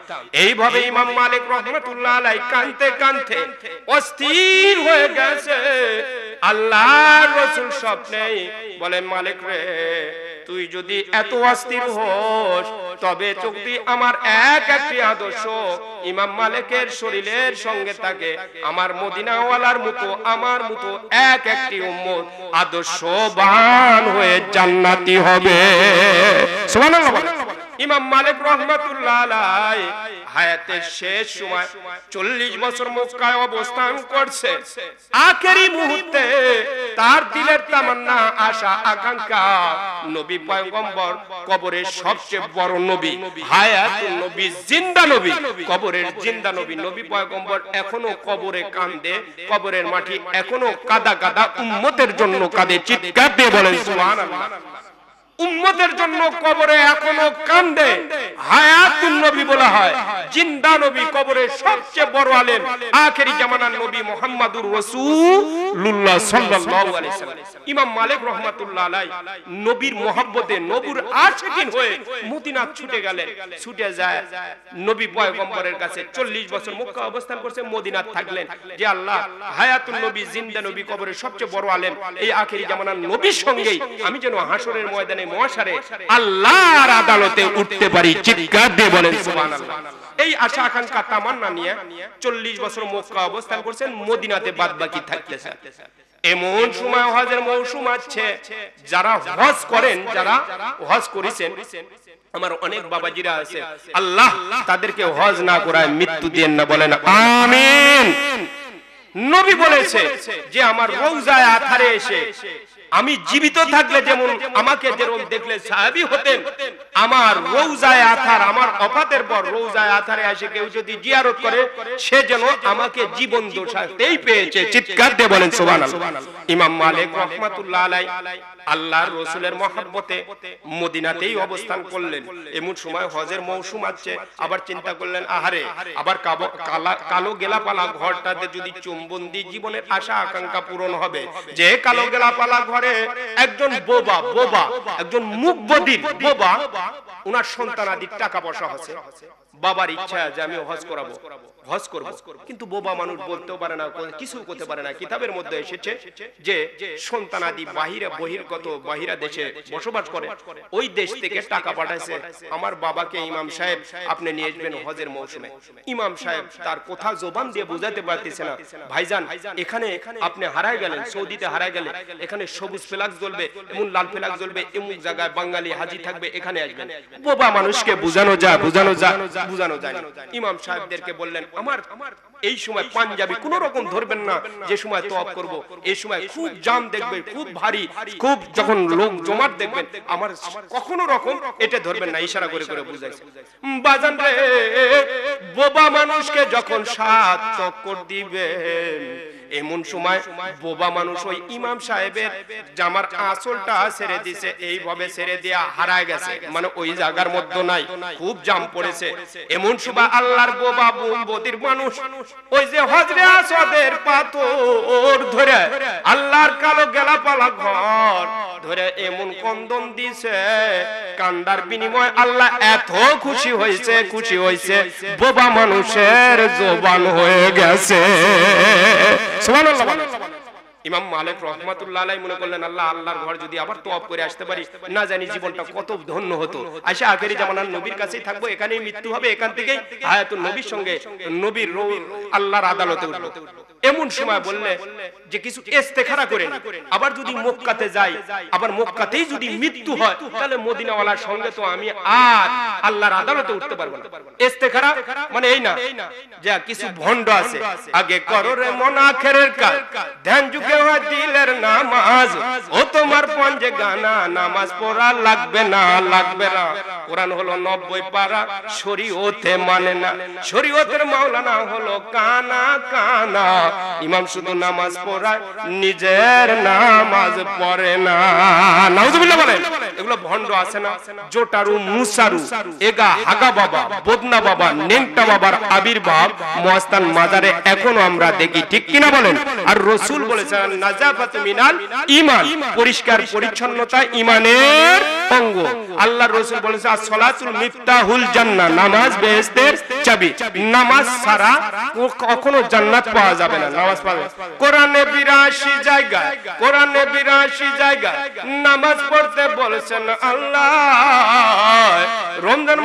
A: এইভাবে ইমাম মালিক রহমতুল্লাহ আলাই কানতে কানতে অস্থির হয়ে গেছে আল্লাহ রসুল স্বপ্নে বলে মালিক রে তুই যদি এত অস্থির হোস তবে চুক্তি আমার এক একটি আদর্শ ইমাম মালিকের শরীরের সঙ্গে থাকে আমার মদিনাওয়ালার মতো আমার মতো এক একটি উম্মত আদর্শবান হয়ে জান্নাতি হবে সুবহানাল্লাহ ইমাম মালিক রহমতুল্লাহ হায়াতের শেষ সময় চল্লিশ বছর অবস্থান করছে আখেরি মুহূর্তে তার দিলের তামান্না আশা আকাঙ্ক্ষা নবী পয়গম্বর কবরের সবচেয়ে বড় নবী হায়াত নবী জিন্দা নবী কবরের জিন্দা নবী নবী পয়গম্বর এখনো কবরে কান্দে কবরের মাটি এখনো কাদা কাদা উম্মতের জন্য কাঁদে চিৎকার দিয়ে বলেন উম্মতের জন্য কবরে এখনো কান্দে হায়াতুন নবী বলা হয় জিন্দা নবী কবরে সবচেয়ে বড় আলেম আখেরি জামানার নবী মুহাম্মাদুর রাসূলুল্লাহ সাল্লাল্লাহু আলাইহি সাল্লাম ইমাম মালিক রাহমাতুল্লাহ আলাইহি নবীর মহব্বতে নবুর আশিকিন হয়ে মদিনা ছুটে গেলে ছুটে যায় নবী পয়গম্বরের কাছে 40 বছর মক্কা অবস্থান করছে মদিনাত থাকলেন যে আল্লাহ হায়াতুন নবী জিন্দা নবী কবরে সবচেয়ে বড় আলেম এই আখেরি জামানার নবীর সঙ্গেই আমি যেন হাশরের ময়দানে মহাসারে আল্লাহর আদালতে উঠতে পারি চিৎকার দিয়ে বলেন এই আশা আকাঙ্ক্ষা তামান্না নিয়ে বছর মক্কা অবস্থান করছেন মদিনাতে এমন সময় হজের মৌসুম আছে যারা হজ করেন যারা হজ করেছেন আমার অনেক বাবাজিরা আছে আল্লাহ তাদেরকে হজ না করায় মৃত্যু দেন না বলেন আমিন নবী বলেছে যে আমার রোজায় আথারে এসে আমি জীবিত থাকলে যেমন আমাকে যেরকম দেখলে সাহাবি হতেন আমার রৌজায় আথার আমার অপাতের পর রৌজায় আথারে এসে কেউ যদি জিয়ারত করে সে যেন আমাকে জীবন দোষাতেই পেয়েছে চিৎকার দিয়ে বলেন সোবান ইমাম মালিক রহমাতুল্লাহ আলাই আল্লাহর রসুলের মহাব্বতে মদিনাতেই অবস্থান করলেন এমন সময় হজের মৌসুম আছে আবার চিন্তা করলেন আহারে আবার কালো গেলাপালা ঘরটাতে যদি চুম্বন জীবনের আশা আকাঙ্ক্ষা পূরণ হবে যে কালো গেলাপালা ঘরে একজন বোবা বোবা একজন মুখ বদির বোবা ওনার সন্তানাদির টাকা পয়সা হচ্ছে বাবার ইচ্ছা যে আমি হজ করাবো হজ করবো কিন্তু বোবা মানুষ বলতেও পারে না কিছু করতে পারে না কিতাবের মধ্যে এসেছে যে সন্তান আদি বাহিরা বহির্গত বাহিরা দেশে বসবাস করে ওই দেশ থেকে টাকা পাঠাইছে আমার বাবাকে ইমাম সাহেব আপনি নিয়ে আসবেন হজের মৌসুমে ইমাম সাহেব তার কোথা জোবান দিয়ে বোঝাতে পারতেছে না ভাইজান এখানে আপনি হারাই গেলেন সৌদিতে হারাই গেলেন এখানে সবুজ ফ্ল্যাগ জ্বলবে এমন লাল ফ্ল্যাগ জ্বলবে এমন জায়গায় বাঙালি হাজি থাকবে এখানে আসবেন বোবা মানুষকে বোঝানো যা বোঝানো যা বুঝানো যায় ইমাম সাহেবদেরকে বললেন আমার এই সময় পাঞ্জাবি কোন রকম ধরবেন না যে সময় তপ করব এই সময় খুব জাম দেখবেন খুব ভারী খুব যখন লোক জমাট দেখবেন আমার কখনো রকম এটা ধরবেন না ইশারা করে করে বুঝাইছে বাজান রে বোবা মানুষকে যখন সাত চক্কর দিবেন এমন সময় বোবা মানুষ ওই ইমাম সাহেবের জামার আঁচলটা ছেড়ে দিছে এইভাবে ছেড়ে দেয়া হারায় গেছে মানে ওই জায়গার মধ্যে নাই খুব জাম পড়েছে এমন সময় আল্লাহর বোবা বোম্বতির মানুষ ওই যে হজরে আসাদের পাথর ধরে আল্লাহর কালো গেলা পালা ঘর ধরে এমন কন্দন দিছে কান্দার বিনিময় আল্লাহ এত খুশি হয়েছে খুশি হয়েছে বোবা মানুষের জোবান হয়ে গেছে ইমাম মালিক রহমাতুল্লাহ মনে করলেন আল্লাহ আল্লাহর ঘর যদি আবার তো করে আসতে পারি না জানি জীবনটা কত ধন্য হতো আশা আখেরি জামানার নবীর কাছেই থাকবো এখানেই মৃত্যু হবে এখান থেকেই হায়াতুল নবীর সঙ্গে নবীর আল্লাহর আদালতে উঠবো এমন সময় বললে যে কিছু ইস্তেখারা করে আবার যদি মক্কাতে যাই আবার মক্কাতেই যদি মৃত্যু হয় তাহলে মদিনাওয়ালার সঙ্গে তো আমি আর আল্লাহর আদালতে উঠতে পারবো না ইস্তেখারা মানে এই না মানে যে কিছু ভন্ড আছে আগে করো মন আখেরের কাজ ধ্যান যুগে হয় দিলের নামাজ ও তোমার পঞ্জে গানা নামাজ পড়া লাগবে না লাগবে না কোরআন হলো 90 পারা মানে শরীয়তে মানে না শরীয়তের মাওলানা হলো কানা কানা ইমাম শুধু নামাজ পড়ায় নিজের নামাজ পড়ে না নাউজুবিল্লাহ বলেন এগুলো ভন্ড আছে না জোটারু মুসারু এগা হাগা বাবা বদনা বাবা নেংটা বাবার আবির্ভাব মস্তান মাজারে এখনো আমরা দেখি ঠিক কিনা বলেন আর রসুল বলেছেন নাজাফাত মিনাল ইমান পরিষ্কার পরিচ্ছন্নতা ইমানের অঙ্গ আল্লাহ রসুল বলেছে আর সলাতুল মিফতাহুল জান্নাহ নামাজ বেহেশতের চাবি নামাজ ছাড়া কখনো জান্নাত পাওয়া যাবে রমজান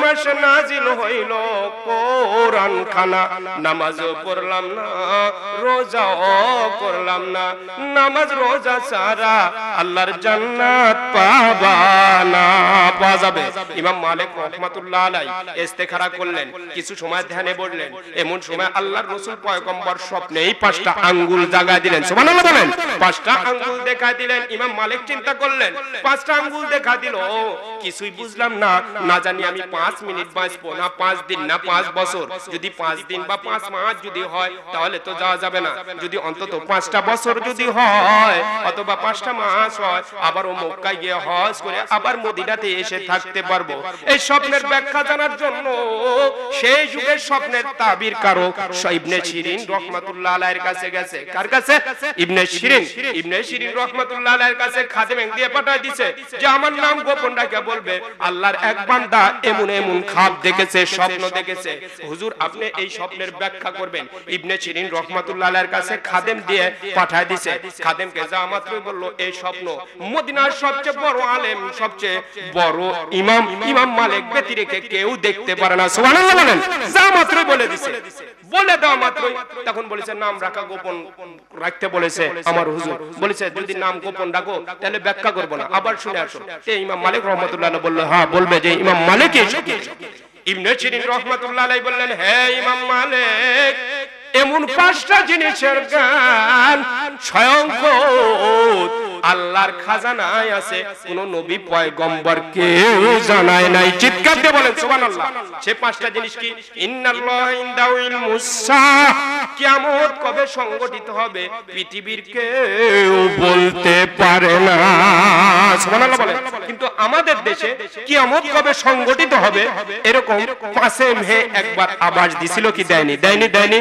A: মাসে নাজিল হইল কোরআন খানা নামাজও না রোজাও করলাম না নামাজ রোজা সারা আল্লাহর জান্নাত ইমাম মালিক রহমাতুল্লাহ আলাই করলেন কিছু সময় ধ্যানে বললেন এমন সময় আল্লাহর রসুল পয়গম্বর স্বপ্নেই পাঁচটা আঙ্গুল জাগা দিলেন সুবহানাল্লাহ বলেন পাঁচটা আঙ্গুল দেখা দিলেন ইমাম মালিক চিন্তা করলেন পাঁচটা আঙ্গুল দেখা দিল কিছুই বুঝলাম না না জানি আমি পাঁচ মিনিট বাঁচবো না পাঁচ দিন না পাঁচ বছর যদি পাঁচ দিন বা পাঁচ মাস যদি হয় তাহলে তো যাওয়া যাবে না যদি অন্তত পাঁচটা বছর যদি হয় অথবা পাঁচটা মাস হয় আবার ও মক্কায় গিয়ে হজ করে আবার মদিনাতে এসে থাকতে পারবো এই স্বপ্নের ব্যাখ্যা জানার জন্য সেই যুগের স্বপ্নের তাবির কারক সাইবনে সিরিন রহমাতুল্লাহ আলাইহি আলাইহির কাছে গেছে কার কাছে ইবনে শিরিন ইবনে শিরিন রাহমাতুল্লাহ আলাইহির কাছে খাদেম দিয়ে পাঠায় দিয়েছে যে আমার নাম গোপন রাখে বলবে আল্লাহর এক বান্দা এমন এমন খাব দেখেছে স্বপ্ন দেখেছে হুজুর আপনি এই স্বপ্নের ব্যাখ্যা করবেন ইবনে শিরিন রাহমাতুল্লাহ আলাইহির কাছে খাদেম দিয়ে পাঠায় দিয়েছে খাদেমকে যা মাত্র বলল এই স্বপ্ন মদিনার সবচেয়ে বড় আলেম সবচেয়ে বড় ইমাম ইমাম মালিক ব্যতিরেকে কেউ দেখতে পারে না সুবহানাল্লাহ বলেন যা মাত্র বলে দিয়েছে বলে দাও মাত্র তখন বলেছে নাম রাখা গোপন রাখতে বলেছে আমার হুজুর বলেছে যদি নাম গোপন রাখো তাহলে ব্যাখ্যা করবো না আবার শুনে আসো ইমাম মালিক রহমতুল্লাহ বললো হ্যাঁ বলবে যে ইমাম মালিক ইমনে সিরিন রহমতুল্লাহ বললেন হ্যাঁ ইমাম মালিক এমন পাঁচটা জিনিসের গান স্বয়ংকর আল্লাহর খাজানায় আছে কোন নবী পয়গম্বর কেউ জানায় নাই চিৎকার দিয়ে বলেন সুবহানাল্লাহ সে পাঁচটা জিনিস কি ইন্নাল্লাহ ইনদাউল মুসা কিয়ামত কবে সংগঠিত হবে পৃথিবীর কেউ বলতে পারে না সুবহানাল্লাহ বলেন কিন্তু আমাদের দেশে কিয়ামত কবে সংগঠিত হবে এরকম পাশে মে একবার আওয়াজ দিছিল কি দেয়নি দেয়নি দেয়নি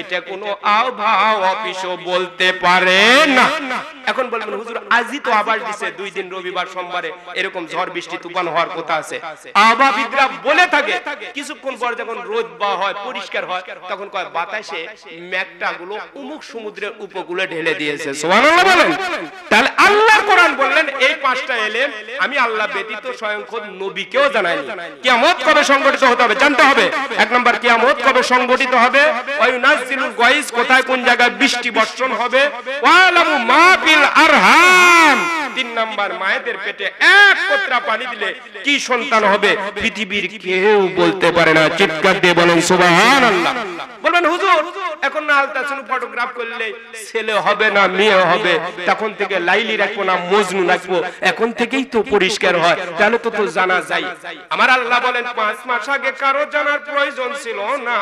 A: এটা কোনো আবহাওয়া অফিসও বলতে পারে না এখন বলবেন হুজুর আজই তো আবার দিছে দুই দিন রবিবার সোমবারে এরকম ঝড় বৃষ্টি তুফান হওয়ার কথা আছে আবাবিদরা বলে থাকে কিছুক্ষণ পর যখন রোদ বা হয় পরিষ্কার হয় তখন কয় বাতাসে মেঘটাগুলো উমুক সমুদ্রের উপকূলে ঢেলে দিয়েছে সুবহানাল্লাহ বলেন তাহলে আল্লাহ কোরআন বললেন এই পাঁচটা এলেম আমি আল্লাহ ব্যতীত স্বয়ং খোদ নবীকেও জানাইনি কিয়ামত কবে সংগঠিত হতে হবে জানতে হবে এক নম্বর কিয়ামত কবে সংগঠিত হবে ওয়ায়ুনাজিলুল কোথায় কোন জায়গায় বৃষ্টি বর্ষণ হবে ওয়ালামু মা আরহাম তিন মায়েদের পেটে এক কতরা পানি দিলে কি সন্তান হবে পৃথিবীর কেউ বলতে পারে না চিৎকার দিয়ে বলেন সুবহানাল্লাহ বলবেন হুজুর এখন না আলতাসুন ফটোগ্রাফ করলে ছেলে হবে না মেয়ে হবে তখন থেকে লাইভ ইসমাইলি রাখবো না মজনু রাখবো এখন থেকেই তো পরিষ্কার হয় তাহলে তো তো জানা যায় আমার আল্লাহ বলেন পাঁচ মাস আগে কারো জানার প্রয়োজন ছিল না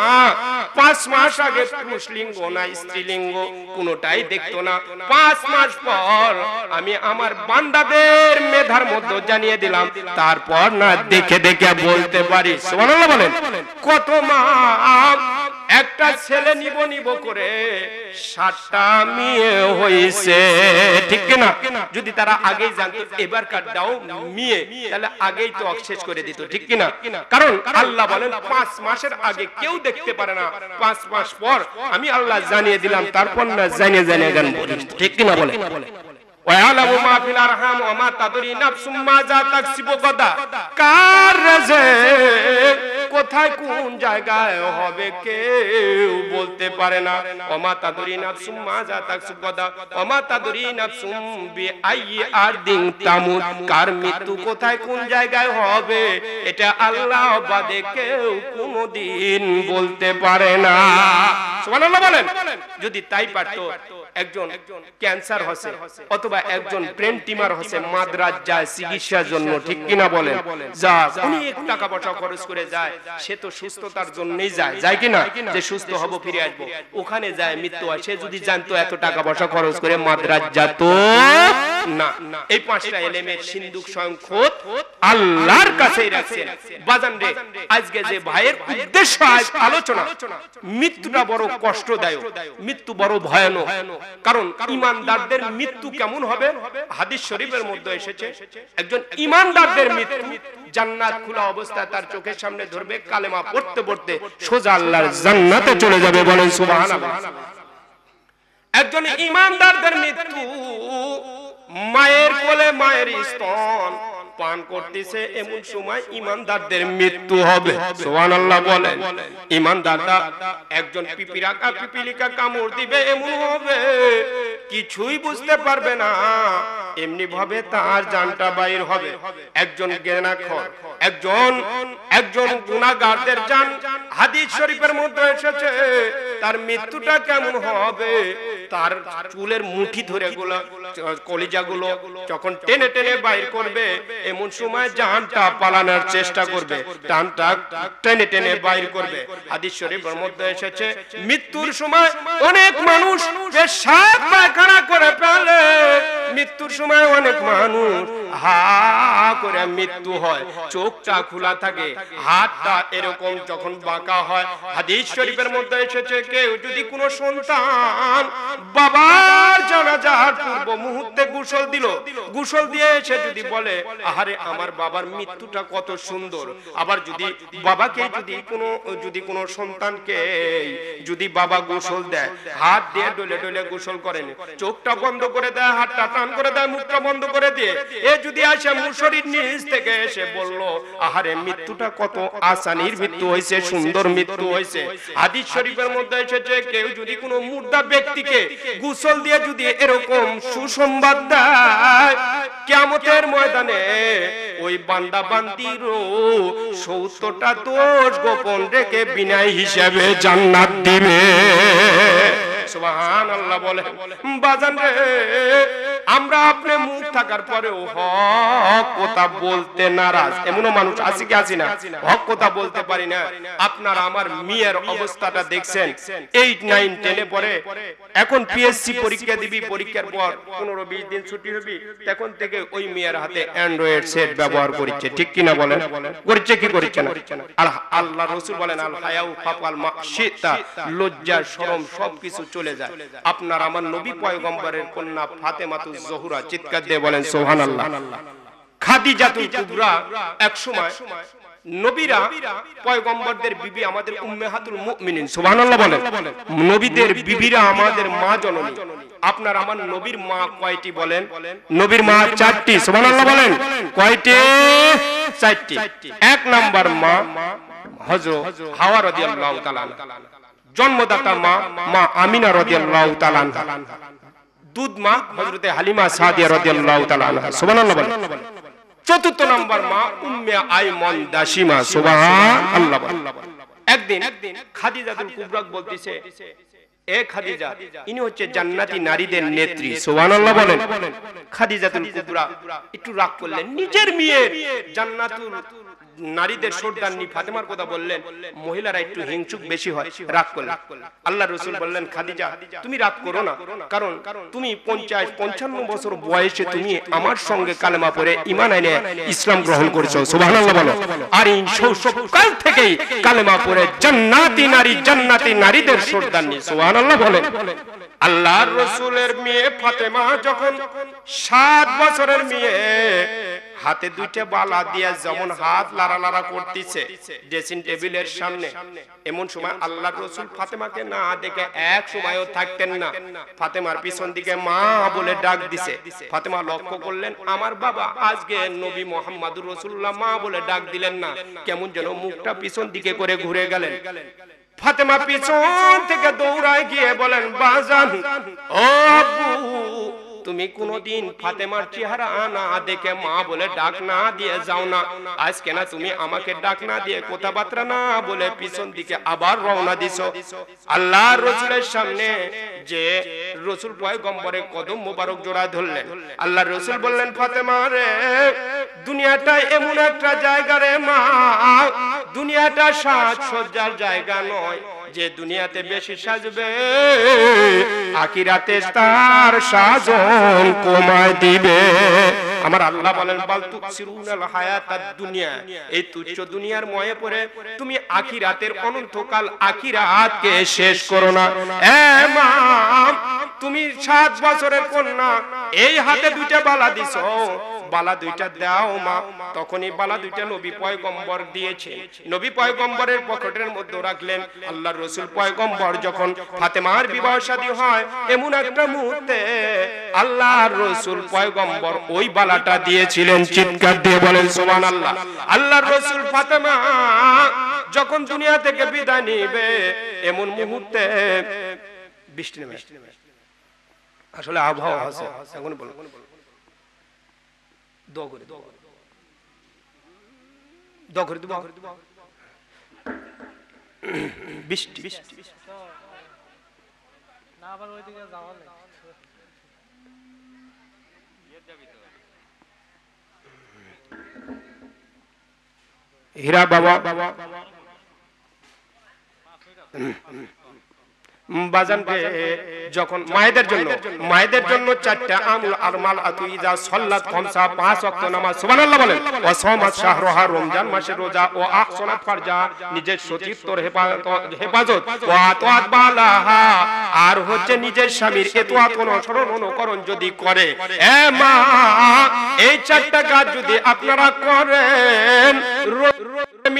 A: পাঁচ মাস আগে পুরুষলিঙ্গ না স্ত্রীলিঙ্গ কোনোটাই দেখতো না পাঁচ মাস পর আমি আমার বান্দাদের মেধার মধ্যে জানিয়ে দিলাম তারপর না দেখে দেখে বলতে পারি সুবহানাল্লাহ বলেন কত মা একটা ছেলে নিব নিব করে সাতটা মেয়ে হয়েছে ঠিক না যদি তারা আগেই জানতো এবারকার দাও মিয়ে তাহলে আগেই তো শেষ করে দিত ঠিক কিনা কারণ আল্লাহ বলেন পাঁচ মাসের আগে কেউ দেখতে পারে না পাঁচ মাস পর আমি আল্লাহ জানিয়ে দিলাম তারপর না জানিয়ে জানিয়ে গান ঠিক কিনা বলে কার কোথায় কোন জায়গায় হবে কেউ বলতে পারে না অমা তাদুরি নাফসুম মা যা তাকসু গদা অমা তাদুরি নাফসুম বি আই আর দিন তামুন কার মৃত্যু কোথায় কোন জায়গায় হবে এটা আল্লাহ বাদে কেউ কোনদিন বলতে পারে না সুবহানাল্লাহ বলেন যদি তাই পারতো একজন ক্যান্সার হসে অথবা একজন ব্রেন টিমার হসে মাদ্রাজ যায় চিকিৎসার জন্য ঠিক কিনা বলেন যা অনেক টাকা পয়সা খরচ করে যায় সে তো সুস্থতার জন্যই যায় যায় কি না যে সুস্থ হব ফিরে আসবো ওখানে যায় মৃত্যু হয় সে যদি জানতো এত টাকা পয়সা খরচ করে মাদ্রাজ যাত না এই পাঁচটা এলেমের সিন্ধুক আল্লাহর বাজান রে আজকে যে ভাইয়ের উদ্দেশ্য আজ আলোচনা মৃত্যুটা বড় কষ্টদায়ক মৃত্যু বড় ভয়ানক কারণ ইমানদারদের মৃত্যু কেমন হবে হাদিস শরীফের মধ্যে এসেছে একজন ইমানদারদের মৃত্যু জান্নাত খোলা অবস্থায় তার চোখের সামনে ধরবে কালেমা পড়তে পড়তে সোজা আল্লাহর জান্নাতে চলে যাবে বলেন সুবহানাল্লাহ একজন ইমানদারদের মৃত্যু মায়ের কোলে মায়ের স্তন পান করতেছে এমন সময় ইমানদারদের মৃত্যু হবে সোহান আল্লাহ বলেন ইমানদারটা একজন পিপিরাকা পিপিলিকা কামড় দিবে এমন হবে কিছুই বুঝতে পারবে না এমনি ভাবে তার জানটা বাইর হবে একজন গেনাখর একজন একজন গুণাগারদের জান হাদিস শরীফের মধ্যে এসেছে তার মৃত্যুটা কেমন হবে তার চুলের মুঠি ধরে গুলো কলিজাগুলো যখন টেনে টেনে বাইর করবে এমন সময় জাহানটা পালানোর চেষ্টা করবে টানটা টেনে টেনে বাইর করবে আদিশ্বরী শরীফের মধ্যে এসেছে মৃত্যুর সময় অনেক মানুষ পায়খানা করে ফেলে মৃত্যুর সময় অনেক মানুষ মৃত্যু হয় চোখটা খোলা থাকে হাতটা এরকম যখন বাঁকা হয় হাদিস শরীফের মধ্যে এসেছে কেউ যদি কোনো সন্তান বাবার জানাজার পূর্ব মুহূর্তে গুসল দিল গুসল দিয়ে এসে যদি বলে আহারে আমার বাবার মৃত্যুটা কত সুন্দর আবার যদি বাবাকে যদি কোনো যদি কোনো সন্তানকে যদি বাবা গোসল দেয় হাত দিয়ে ডলে ডলে গোসল করেন চোখটা বন্ধ করে দেয় হাতটা টান করে দেয় মুখটা বন্ধ করে দিয়ে এ যদি আসে মুসরির নিজ থেকে এসে বলল আহারে মৃত্যুটা কত আসানির মৃত্যু হয়েছে সুন্দর মৃত্যু হয়েছে আদি শরীফের মধ্যে এসেছে কেউ যদি কোনো মুর্দা ব্যক্তিকে গুসল দিয়ে যদি এরকম সুসংবাদ দেয় কেমতের ময়দানে ওই বান্দা বান্দির সত্তরটা দোষ গোপন রেখে বিনায় হিসাবে জান্নাত দিবে আমরা আপনি মুখ থাকার পরেও হক কথা বলতে নারাজ এমনও মানুষ আছে কি না হক কথা বলতে পারি না আপনার আমার মেয়ের অবস্থাটা দেখছেন এইট নাইন টেনে পরে এখন পিএসসি পরীক্ষা দিবি পরীক্ষার পর পনেরো বিশ দিন ছুটি হবি তখন থেকে ওই মেয়ের হাতে অ্যান্ড্রয়েড সেট ব্যবহার করছে ঠিক কিনা বলেন করছে কি করছে না আর আল্লাহ রসুল বলেন আল হায়াউ ফাপাল লজ্জা শরম সবকিছু চলে যায় আপনার আমার নবী পয়গম্বরের কন্যা ফাতেমাতুজ জহুরা চিৎকার দিয়ে বলেন খাদি জাতি কুবরা এক সময় নবীরা পয়গম্বরদের বিবি আমাদের উম্মেহাতুল মুমিনিন সুবহানাল্লাহ বলেন নবীদের বিবিরা আমাদের মা জননী আপনার আমার নবীর মা কয়টি বলেন নবীর মা চারটি সুবহানাল্লাহ বলেন কয়টি চারটি এক নাম্বার মা হযরত হাওয়া রাদিয়াল্লাহু তাআলা জন্মদাতা মা মা আমিনা রাদিয়াল্লাহু তাআলা দুধ মা হযরতে হালিমা সাদিয়া রাদিয়াল্লাহু তাআলা সুবহানাল্লাহ বলেন চতুর্থ নাম্বার মা উম্মে আইমন দাসিমা সুবহানাল্লাহ বলেন একদিন খাদিজাতুল কুবরা বলতিছে এ খাদিজা ইনি হচ্ছে জান্নাতি নারীদের নেত্রী সুবহানাল্লাহ বলেন খাদিজাতুল কুবরা একটু রাগ করলেন নিজের মেয়ে জান্নাতুল নারীদের সর্দারনি ফাতেমার কথা বললেন মহিলারা একটু হিংসুক বেশি হয় রাগ করলেন আল্লাহ রসুল বললেন খাদিজা তুমি রাগ করো না কারণ তুমি পঞ্চাশ পঞ্চান্ন বছর বয়সে তুমি আমার সঙ্গে কালেমা পরে ইমান আইনে ইসলাম গ্রহণ করেছো সুবাহ বলো আর এই সৌসবকাল থেকেই কালেমা পড়ে জান্নাতি নারী জান্নাতি নারীদের সর্দারনি সুবাহ বলে আল্লাহর রসুলের মেয়ে ফাতেমা যখন সাত বছরের মেয়ে হাতে দুইটা বালা দিয়া যেমন হাত লারা লারা করতেছে ড্রেসিং টেবিলের সামনে এমন সময় আল্লাহ রসুল ফাতেমাকে না দেখে এক সময়ও থাকতেন না ফাতেমার পিছন দিকে মা বলে ডাক দিছে ফাতেমা লক্ষ্য করলেন আমার বাবা আজকে নবী মোহাম্মদুর রসুল্লাহ মা বলে ডাক দিলেন না কেমন যেন মুখটা পিছন দিকে করে ঘুরে গেলেন ফাতেমা পিছন থেকে দৌড়ায় গিয়ে বলেন বাজান ও তুমি কোনদিন ফাতেমার চেহারা আনা আদেকে মা বলে ডাক না দিয়ে যাও না আজকে না তুমি আমাকে ডাক না দিয়ে কথাবার্তা না বলে পিছন দিকে আবার রওনা দিছো আল্লাহ রসুলের সামনে যে রসুল পয়গম্বরে কদম মোবারক জোড়া ধরলেন আল্লাহ রসুল বললেন ফাতেমা রে দুনিয়াটা এমন একটা জায়গা রে মা দুনিয়াটা সাজ সজ্জার জায়গা নয় যে দুনিয়াতে বেশি সাজবে আকিরাতে তার সাজন কমায় দিবে আমার আল্লাহ বলেন বালতু সিরুনাল হায়াতাদ দুনিয়া এই তুচ্ছ দুনিয়ার ময়ে পড়ে তুমি আখিরাতের অনন্তকাল আখিরাতকে শেষ করো না এ মা তুমি সাত বছরের কন্যা এই হাতে দুইটা বালা দিছো বালা দুইটা দাও মা তখনই বালা দুইটা নবী পয়গম্বর দিয়েছে নবী পয়গম্বরের পকেটের মধ্যে রাখলেন আল্লাহর রসুল পয়গম্বর যখন ফাতেমার বিবাহ শাদী হয় এমন একটা মুহূর্তে আল্লাহর রসুল পয়গম্বর ওই বালা মালাটা দিয়েছিলেন চিৎকার দিয়ে বলেন সোমান আল্লাহ আল্লাহ রসুল ফাতেমা যখন দুনিয়া থেকে বিদায় নিবে এমন মুহূর্তে বৃষ্টি নেবে আসলে আবহাওয়া আছে এখন বলো বৃষ্টি বৃষ্টি না আবার ওইদিকে যাওয়া হীরা বাবা যখন মায়েদের জন্য মায়েদের জন্য চারটা আর মাল আতুইজা সল্লাত খমসা পাঁচ নামাজ বলেন ও সমাজ রমজান রোজা ও ফারজা নিজের সতীত্বর হেফাজত ও বালাহা আর হচ্ছে নিজের স্বামীর অনুসরণ অনুকরণ যদি করে এ মা এই চারটা কাজ যদি আপনারা করেন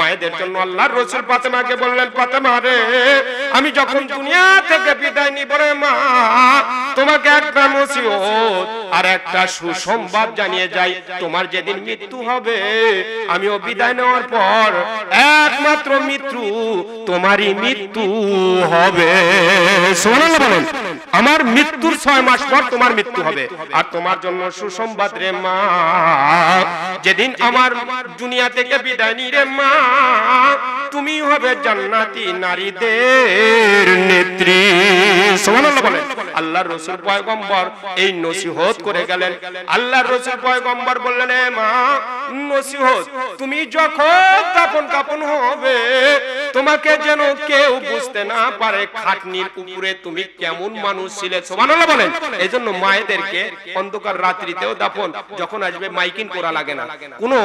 A: মায়েদের জন্য আল্লাহর রসুল পাতেমাকে বললেন পাতেমা রে আমি যখন দুনিয়া থেকে বিদায় নিব রে মা তোমাকে একটা মুসিবত আর একটা সুসংবাদ জানিয়ে যাই তোমার যেদিন মৃত্যু হবে আমি ও বিদায় নেওয়ার পর একমাত্র মৃত্যু তোমারই মৃত্যু হবে সুবহানাল্লাহ বলেন আমার মৃত্যুর ছয় মাস পর তোমার মৃত্যু হবে আর তোমার জন্য সুসংবাদ রে মা যেদিন আমার দুনিয়া থেকে বিদায় নি রে মা তুমি হবে জান্নাতি নারীদের নেত্রী বলে পয়গম্বর এই নসিহত করে গেলেন পয়গম্বর বললেন মা নসিহত তুমি যখন হবে তোমাকে যেন কেউ বুঝতে না পারে খাটনির উপরে তুমি কেমন মানুষ ছিলে সুবহানাল্লাহ বলেন জন্য মায়েদেরকে অন্ধকার রাত্রিতেও দাপন যখন আসবে মাইকিন করা লাগে না কোনো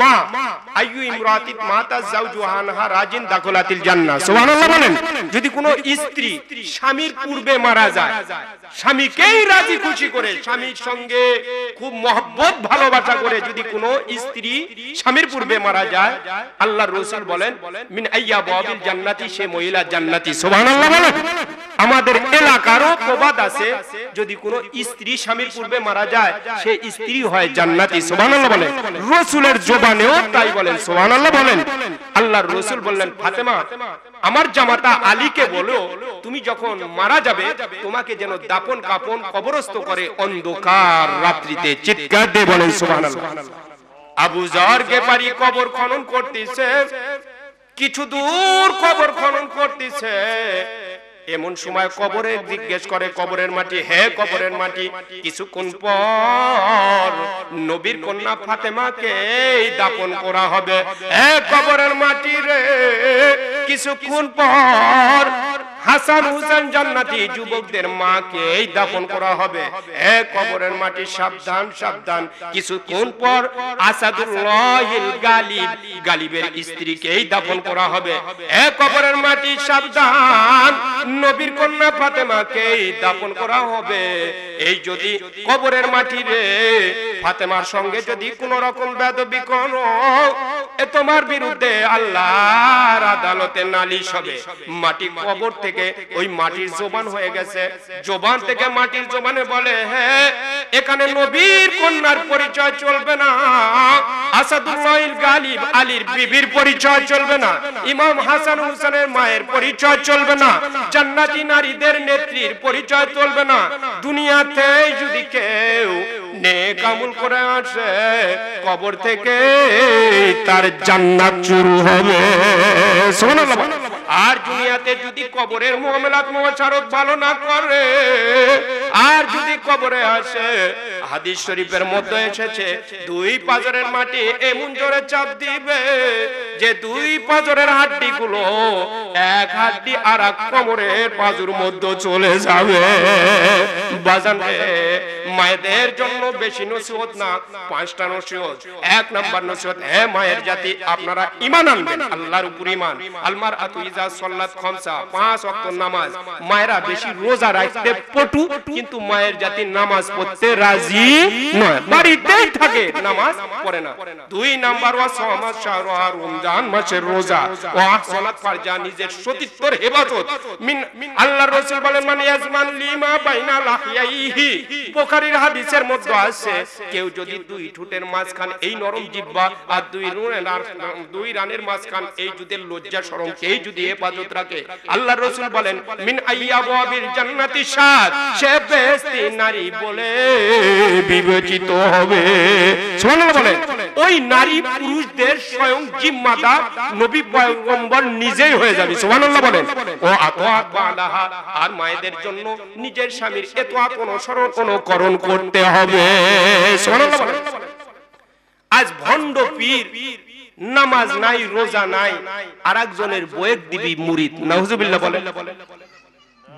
A: মা আইয়ু ইমরাতিত মা মাতা যাওজু বলেন জান্নাতি সে মহিলা জান্নাতি বলেন আমাদের এলাকারও প্রবাদ আছে যদি কোনো স্ত্রী স্বামীর পূর্বে মারা যায় সে স্ত্রী হয় জান্নাতি সুবহানাল্লাহ বলেন রসুলের জোবানেও তাই বলেন সুবহানাল্লাহ বলেন বলেন আল্লাহর রসুল বললেন ফাতেমা আমার জামাতা আলীকে বলো তুমি যখন মারা যাবে তোমাকে যেন দাপন কাপন কবরস্থ করে অন্ধকার রাত্রিতে চিৎকার দিয়ে বলেন সোহান আবু জার গেপারি কবর খনন করতেছে কিছু দূর কবর খনন করতেছে এমন সময় কবরে জিজ্ঞেস করে কবরের মাটি হে কবরের মাটি কিছুক্ষণ পর নবীর কন্যা ফাতেমাকে দাপন করা হবে হে কবরের মাটি রে কিছুক্ষণ পর হাসান হুসেন জান্নাতি যুবকদের মাকে এই দাফন করা হবে এ কবরের মাটি সাবধান সাবধান কিছু কোন পর আসাদুল্লাহিল গালিব গালিবের স্ত্রীকে এই দাফন করা হবে এ কবরের মাটি সাবধান নবীর কন্যা ফাতেমাকে এই দাফন করা হবে এই যদি কবরের মাটি রে ফাতেমার সঙ্গে যদি কোন রকম বেদবি করো এ তোমার বিরুদ্ধে আল্লাহর আদালতে নালিশ হবে মাটি কবর থেকে থেকে ওই মাটির জোবান হয়ে গেছে জোবান থেকে মাটির জোবানে বলে হ্যাঁ এখানে নবীর কন্যার পরিচয় চলবে না আসাদুল্লাহিল গালিব আলীর বিবির পরিচয় চলবে না ইমাম হাসান হুসেনের মায়ের পরিচয় চলবে না জান্নাতি নারীদের নেত্রীর পরিচয় চলবে না দুনিয়াতে যদি কেউ নেক আমল করে আসে কবর থেকে তার জান্নাত চুরু হবে সুবহানাল্লাহ আর দুনিয়াতে যদি কবরের মুআমালাত মুবাশারত ভালো না করে আর যদি কবরে আসে হাদিস শরীফের মধ্যে এসেছে দুই পাজরের মাটি এমন জোরে চাপ দিবে যে দুই পাজরের হাড্ডি গুলো এক হাড্ডি আর এক কোমরের পাজুর মধ্যে চলে যাবে বাজান মায়েদের জন্য বেশি নসিহত না পাঁচটা নসিহত এক নাম্বার নসিহত হ্যাঁ মায়ের জাতি আপনারা ইমান আনবেন আল্লাহর উপর ইমান আলমার আতু খামসা সল্লাত খামসা পাঁচ ওয়াক্ত নামাজ মায়েরা বেশি রোজা রাখতে পটু কিন্তু মায়ের জাতি নামাজ পড়তে রাজি নয় বাড়িতেই থাকে নামাজ পড়ে না দুই নাম্বার ওয়া সমাজ শাহরুহা রমজান মাসের রোজা ওয়া সলাত ফারজা নিজের সতীত্বর হেফাজত মিন আল্লাহর বলেন মানে ইয়াজমান লিমা বাইনা লাহিয়াইহি বুখারীর হাদিসের মধ্যে আছে কেউ যদি দুই ঠুটের মাঝখান এই নরম জিহ্বা আর দুই রানের দুই রানের মাঝখান এই যদি লজ্জা শরম এই যদি হেফাজত রাখে আল্লাহ রসুল বলেন মিন জান্নাতি সাদ সে বেহেশতি নারী বলে বিবেচিত হবে সুবহানাল্লাহ ওই নারী পুরুষদের স্বয়ং জিম্মাদার নবী পয়গম্বর নিজেই হয়ে যাবে সুবহানাল্লাহ বলেন ও আতাআত আলাহা আর মায়েদের জন্য নিজের স্বামীর এতআত অনুসরণ অনুকরণ করতে হবে সুবহানাল্লাহ আজ ভণ্ড পীর নামাজ নাই রোজা নাই আর একজনের বয়ের দিবি মুরিদ নাহজুবিল্লাহ বলে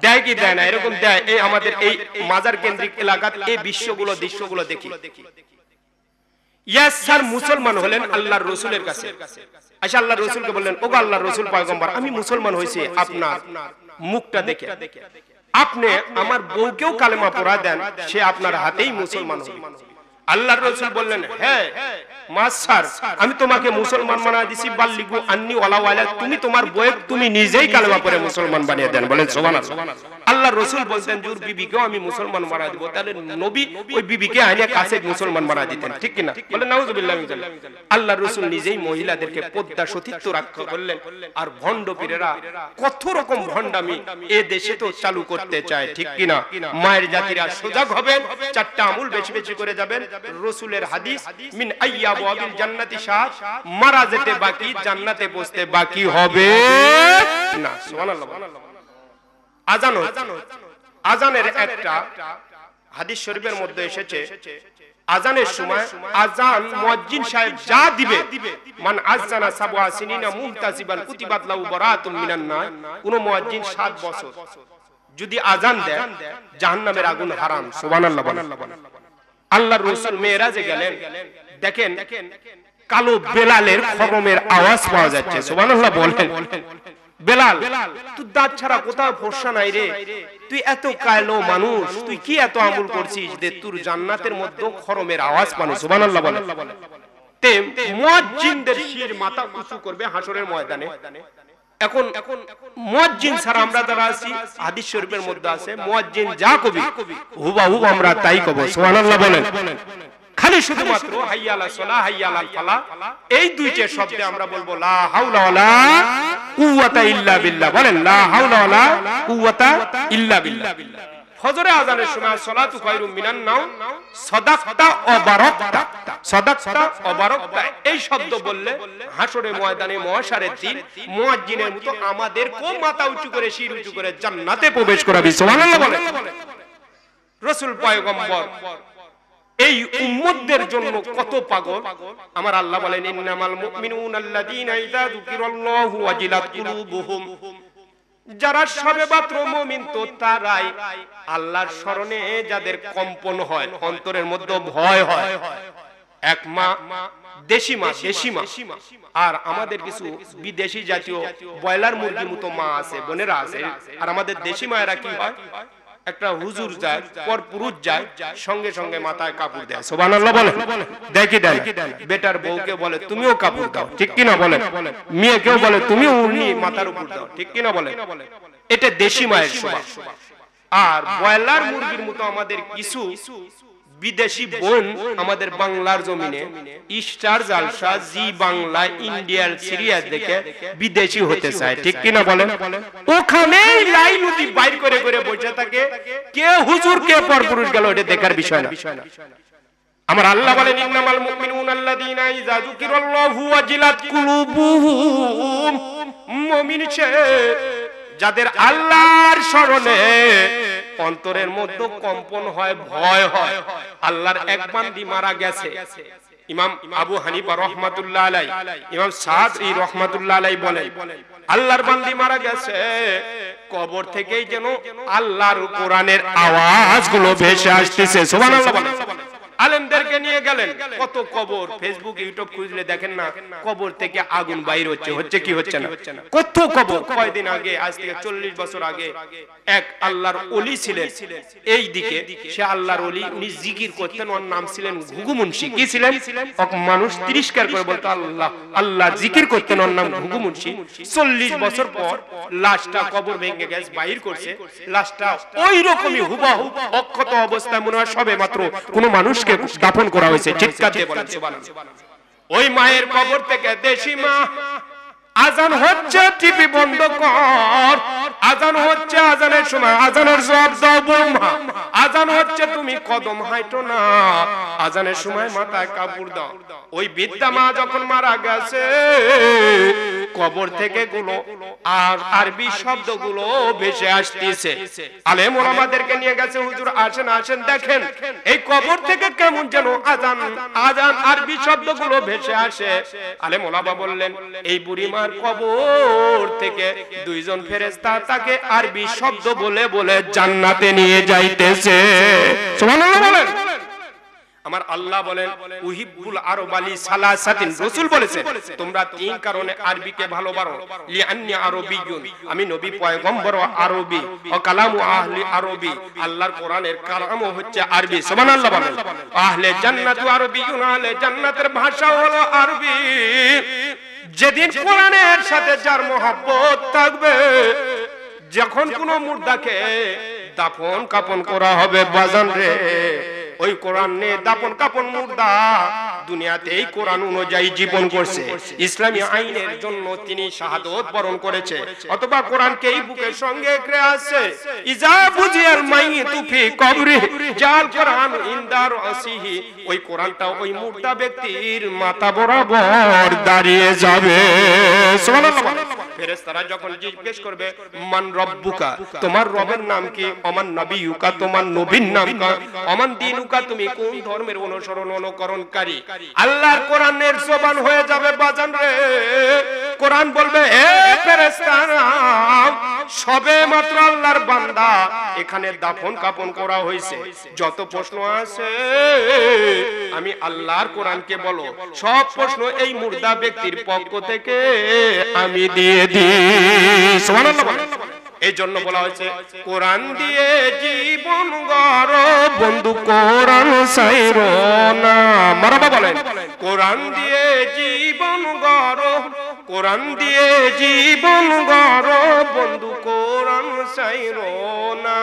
A: দেয় কি দেয় না এরকম দেয় এই আমাদের এই মাজার কেন্দ্রিক এলাকার এই বিশ্বগুলো দৃশ্যগুলো দেখি মুসলমান হলেন আল্লাহর রসুলের কাছে আচ্ছা আল্লাহর রসুলকে বললেন ওগো আল্লাহর রসুল পয়গম্বর আমি মুসলমান হয়েছি আপনার মুখটা দেখে আপনি আমার বউকেও কালেমা পড়া দেন সে আপনার হাতেই মুসলমান হয়ে আল্লাহ রসুল বললেন হ্যাঁ, হ্যাঁ মাস্টার আমি তোমাকে মুসলমান বানা দিছি বাল্লিগু আননি ওয়ালা ওয়ালা তুমি তোমার বয়েক তুমি নিজেই কালেমা পড়ে মুসলমান বানিয়ে দেন বলেন সুবহানাল্লাহ আল্লাহ রসুল বলতেন জুর বিবিকেও আমি মুসলমান বানা দেব তাহলে নবী ওই বিবিকে আইনে কাছে মুসলমান বানা দিতেন ঠিক কিনা বলে নাউজুবিল্লাহ মিন আল্লাহ রসুল নিজেই মহিলাদেরকে পদ্মা সতীত্ব রাখতে বললেন আর ভণ্ড পীরেরা কত রকম ভণ্ডামি এ দেশে তো চালু করতে চায় ঠিক কিনা মায়ের জাতিরা সুযোগ হবে চারটা আমুল বেশি বেশি করে যাবেন রসুলের হাদিস মিন আইয়া বাবিল জান্নাতি শাহ মারা যেতে বাকি জান্নাতে বসতে বাকি হবে না সুবহানাল্লাহ আজান আজানের একটা হাদিস শরীফের মধ্যে এসেছে আজানের সময় আজান মুয়াজ্জিন সাহেব যা দিবে মান আজানা সাবা সিনিনা মুহতাসিবান কুতিবাত লাহু বারাতুন মিনান নার কোন মুয়াজ্জিন 7 বছর যদি আজান দেয় জাহান্নামের আগুন হারাম সুবহানাল্লাহ আল্লাহর রসুল মেয়েরা যে গেলেন দেখেন কালো বেলালের খরমের আওয়াজ পাওয়া যাচ্ছে সুবহানাল্লাহ বলেন বেলাল তুই দাঁত ছাড়া কোথাও ভরসা নাই রে তুই এত কালো মানুষ তুই কি এত আমল করছিস যে তোর জান্নাতের মধ্যে খরমের আওয়াজ পানো সুবহানাল্লাহ বলেন মুয়াজ্জিনদের শির মাথা উঁচু করবে হাসরের ময়দানে এখন মুয়াজ্জিন ছাড়া আমরা যারা আছি হাদিস শরীফের মধ্যে আছে মুয়াজ্জিন যা কবি হুবাহু আমরা তাই কব সুবহানাল্লাহ বলেন খালি শুধুমাত্র হাইয়ালা সোলা হাইয়ালা ফালা এই দুইটা শব্দে আমরা বলবো লা হাওলা ওয়ালা কুওয়াতা ইল্লা বিল্লাহ বলেন লা হাওলা ওয়ালা কুওয়াতা ইল্লা বিল্লাহ ফজরে আজানের সময় সলাতু খায়রু মিনান নাও ও সদাকতা অবারকতা ও অবারকতা এই শব্দ বললে হাসরে ময়দানে মহাসারে দিন মুয়াজ্জিনের মতো আমাদের কো মাথা উঁচু করে শির উঁচু করে জান্নাতে প্রবেশ করাবি সুবহানাল্লাহ বলে রাসূল পয়গম্বর এই উম্মতদের জন্য কত পাগল আমার আল্লাহ বলেন ইন্নামাল মুমিনুনাল্লাযীনা ইযা যুকিরাল্লাহু ওয়াজিলাত কুলুবুহুম যারা সবে মাত্র মমিন তো তারাই আল্লাহর স্মরণে যাদের কম্পন হয় অন্তরের মধ্যে ভয় হয় এক মা দেশি মা দেশি মা আর আমাদের কিছু বিদেশি জাতীয় ব্রয়লার মুরগির মতো মা আছে বোনেরা আছে আর আমাদের দেশি মায়েরা কি হয় একটা হুজুর যায় পর পুরুষ যায় সঙ্গে সঙ্গে মাথায় কাপড় দেয় সোবান আল্লাহ বলে দেখি দেয় বেটার বউকে বলে তুমিও কাপড় দাও ঠিক কিনা বলে মেয়ে কেউ বলে তুমিও উনি মাথার উপর দাও ঠিক কিনা বলে এটা দেশি মায়ের সোবান আর ব্রয়লার মুরগির মতো আমাদের কিছু বিদেশি বোন আমাদের বাংলার জমিনে ইস্টার জালসা জি বাংলা ইন্ডিয়ার সিরিয়া দেখে বিদেশি হতে চায় ঠিক কিনা বলেন ওখানে লাইন উদি বাইর করে করে বসে থাকে কে হুজুর কে পর পুরুষ গেল ওটা দেখার বিষয় না আমার আল্লাহ বলেন ইন্নামাল মুমিনুন আল্লাযীনা ইযা যুকিরাল্লাহু ওয়াজিলাত কুলুবুহুম মুমিন যাদের আল্লাহর স্মরণে অন্তরের মধ্যে কম্পন হয় ভয় হয় আল্লাহর এক বান্দি মারা গেছে ইমাম আবু হানিফা রহমাতুল্লাহ আলাই ইমাম সাদি রহমাতুল্লাহ আলাই বলেন আল্লাহর বান্দি মারা গেছে কবর থেকেই যেন আল্লাহর কোরআনের আওয়াজগুলো ভেসে আসতেছে সুবহানাল্লাহ আলেমদেরকে নিয়ে গেলেন কত কবর ফেসবুক ইউটিউব খুঁজলে দেখেন না কবর থেকে আগুন বাইর হচ্ছে হচ্ছে কি হচ্ছে না কত কবর কয়দিন আগে আজ থেকে চল্লিশ বছর আগে এক আল্লাহর অলি ছিলেন এই দিকে সে আল্লাহর অলি উনি জিকির করতেন ওর নাম ছিলেন ঘুঘু মুন্সি কি ছিলেন মানুষ তিরিস্কার করে বলতো আল্লাহ আল্লাহ জিকির করতেন ওর নাম ঘুঘু মুন্সি চল্লিশ বছর পর লাশটা কবর ভেঙে গেছে বাইর করছে লাশটা ওই রকমই হুবাহু অক্ষত অবস্থায় মনে হয় সবে মাত্র কোনো মানুষকে বোনকে দাফন করা হয়েছে চিৎকার দিয়ে বলেন ওই মায়ের কবর থেকে দেশি মা আজান হচ্ছে টিভি বন্ধ কর আজান হচ্ছে আজানের সময় আজানের দাও বৌমা আজান হচ্ছে তুমি কদম হাইটো না আজানের সময় মাথায় কাপড় দাও ওই বিদ্যা মা যখন মারা গেছে কবর থেকে গুলো আর আরবি শব্দগুলো ভেসে আসতেছে আলেম ওলামাদেরকে নিয়ে গেছে হুজুর আসেন আসেন দেখেন এই কবর থেকে কেমন যেন আজান আজান আরবি শব্দগুলো ভেসে আসে আলেম ওলামা বললেন এই বুড়িমার কবর থেকে দুইজন ফেরেস্তা তাকে আরবি শব্দ বলে বলে জান্নাতে নিয়ে যাইতেছে সুবহানাল্লাহ বলেন আমার আল্লাহ বলেন উহিবুল আরবালি সালাসাতিন রাসূল বলেছে তোমরা তিন কারণে আরবিকে ভালোবাসো লিআন্নি আরবিয়ুন আমি নবী পয়গম্বর আরবি ও কালামু আহলি আরবি আল্লাহর কোরআনের কালামও হচ্ছে আরবি সুবহানাল্লাহ বলেন আহলে জান্নাতু আরবিয়ুন আহলে জান্নাতের ভাষা হলো আরবি যেদিন কোরআনের সাথে যার মহব্বত থাকবে যখন কোনো মুর্দাকে দাফন কাপন করা হবে বাজান রে ওই কোরআন নে দাপন কাপন মুর্দা দুনিয়াতে এই কোরআন অনুযায়ী জীবন করছে ইসলামী আইনের জন্য তিনি শাহাদত বরণ করেছে অথবা কোরআনকে এই বুকের সঙ্গে এঁকড়ে আছে ইজা বুঝিয়াল মাইয়ে তুফি কবরে জাল কোরআন ইন্দার অসিহি ওই কোরআনটা ওই মুর্দা ব্যক্তির মাথা বরাবর দাঁড়িয়ে যাবে সুবহানাল্লাহ ফেরেশতারা যখন জিজ্ঞেস করবে মান রব্বুকা তোমার রবের নাম কি অমান নবীউকা তোমার নবীর নাম কি অমান দিনুকা দিনুকা তুমি কোন ধর্মের অনুসরণ অনুকরণকারী আল্লাহর কোরআনের জবান হয়ে যাবে বাজান রে কোরআন বলবে হে ফেরেশতারা সবে মাত্র আল্লাহর বান্দা এখানে দাফন কাপন করা হয়েছে যত প্রশ্ন আছে আমি আল্লাহর কোরআনকে বলো সব প্রশ্ন এই মুর্দা ব্যক্তির পক্ষ থেকে আমি দিয়ে দিই সুবহানাল্লাহ এই জন্য বলা হয়েছে কোরআন দিয়ে জীবন গর বন্ধু কোরআন সাইর না মারাবা বলেন কোরআন দিয়ে জীবন গর কোরআন দিয়ে জীবন গর বন্ধু কোরআন চাইর না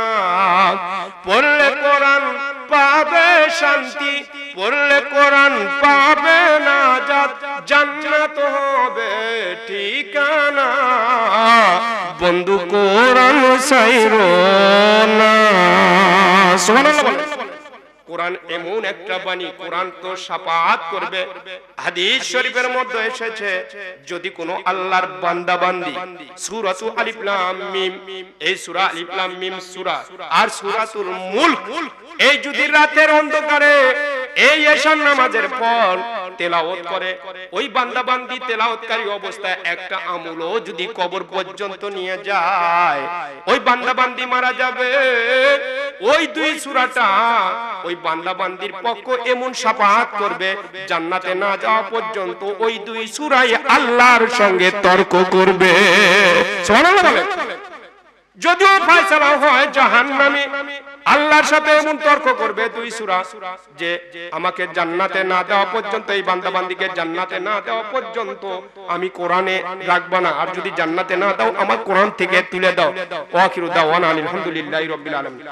A: পড়লে কোরআন পাবে শান্তি পড়লে কোরআন পাবে না যাত জান্নাত হবে ঠিকানা বন্ধু কোরআন চাইর না সুবহানাল্লাহ কোরআন এমন একটা বাণী কোরআন তো সাপাত করবে হাদিস শরীফের মধ্যে এসেছে যদি কোনো আল্লাহর বান্দা বান্দি সূরাতু আলিফ লাম মিম এই সূরা আলিফ লাম মিম সূরা আর সূরাতুল মুলক এই যদি রাতের অন্ধকারে এই এশার নামাজের পর তেলাওত করে ওই বান্দা বান্দি তেলাওতকারী অবস্থায় একটা আমলও যদি কবর পর্যন্ত নিয়ে যায় ওই বান্দা বান্দি মারা যাবে ওই দুই সুরাটা ওই বান্দা বান্দির পক্ষ এমন সাফাত করবে জান্নাতে না যাওয়া পর্যন্ত ওই দুই সুরাই আল্লাহর সঙ্গে তর্ক করবে যদিও ফয়সালা হয় জাহান্নামে আল্লাহর সাথে এমন তর্ক করবে দুই সুরা যে আমাকে জান্নাতে না দেওয়া পর্যন্ত এই বান্দাবান্দিকে জান্নাতে না দেওয়া পর্যন্ত আমি কোরআনে রাখবো না আর যদি জান্নাতে না দাও আমার কোরআন থেকে তুলে দাও ওয়াকিরু দাওয়ানা আলহামদুলিল্লাহি রাব্বিল আলামিন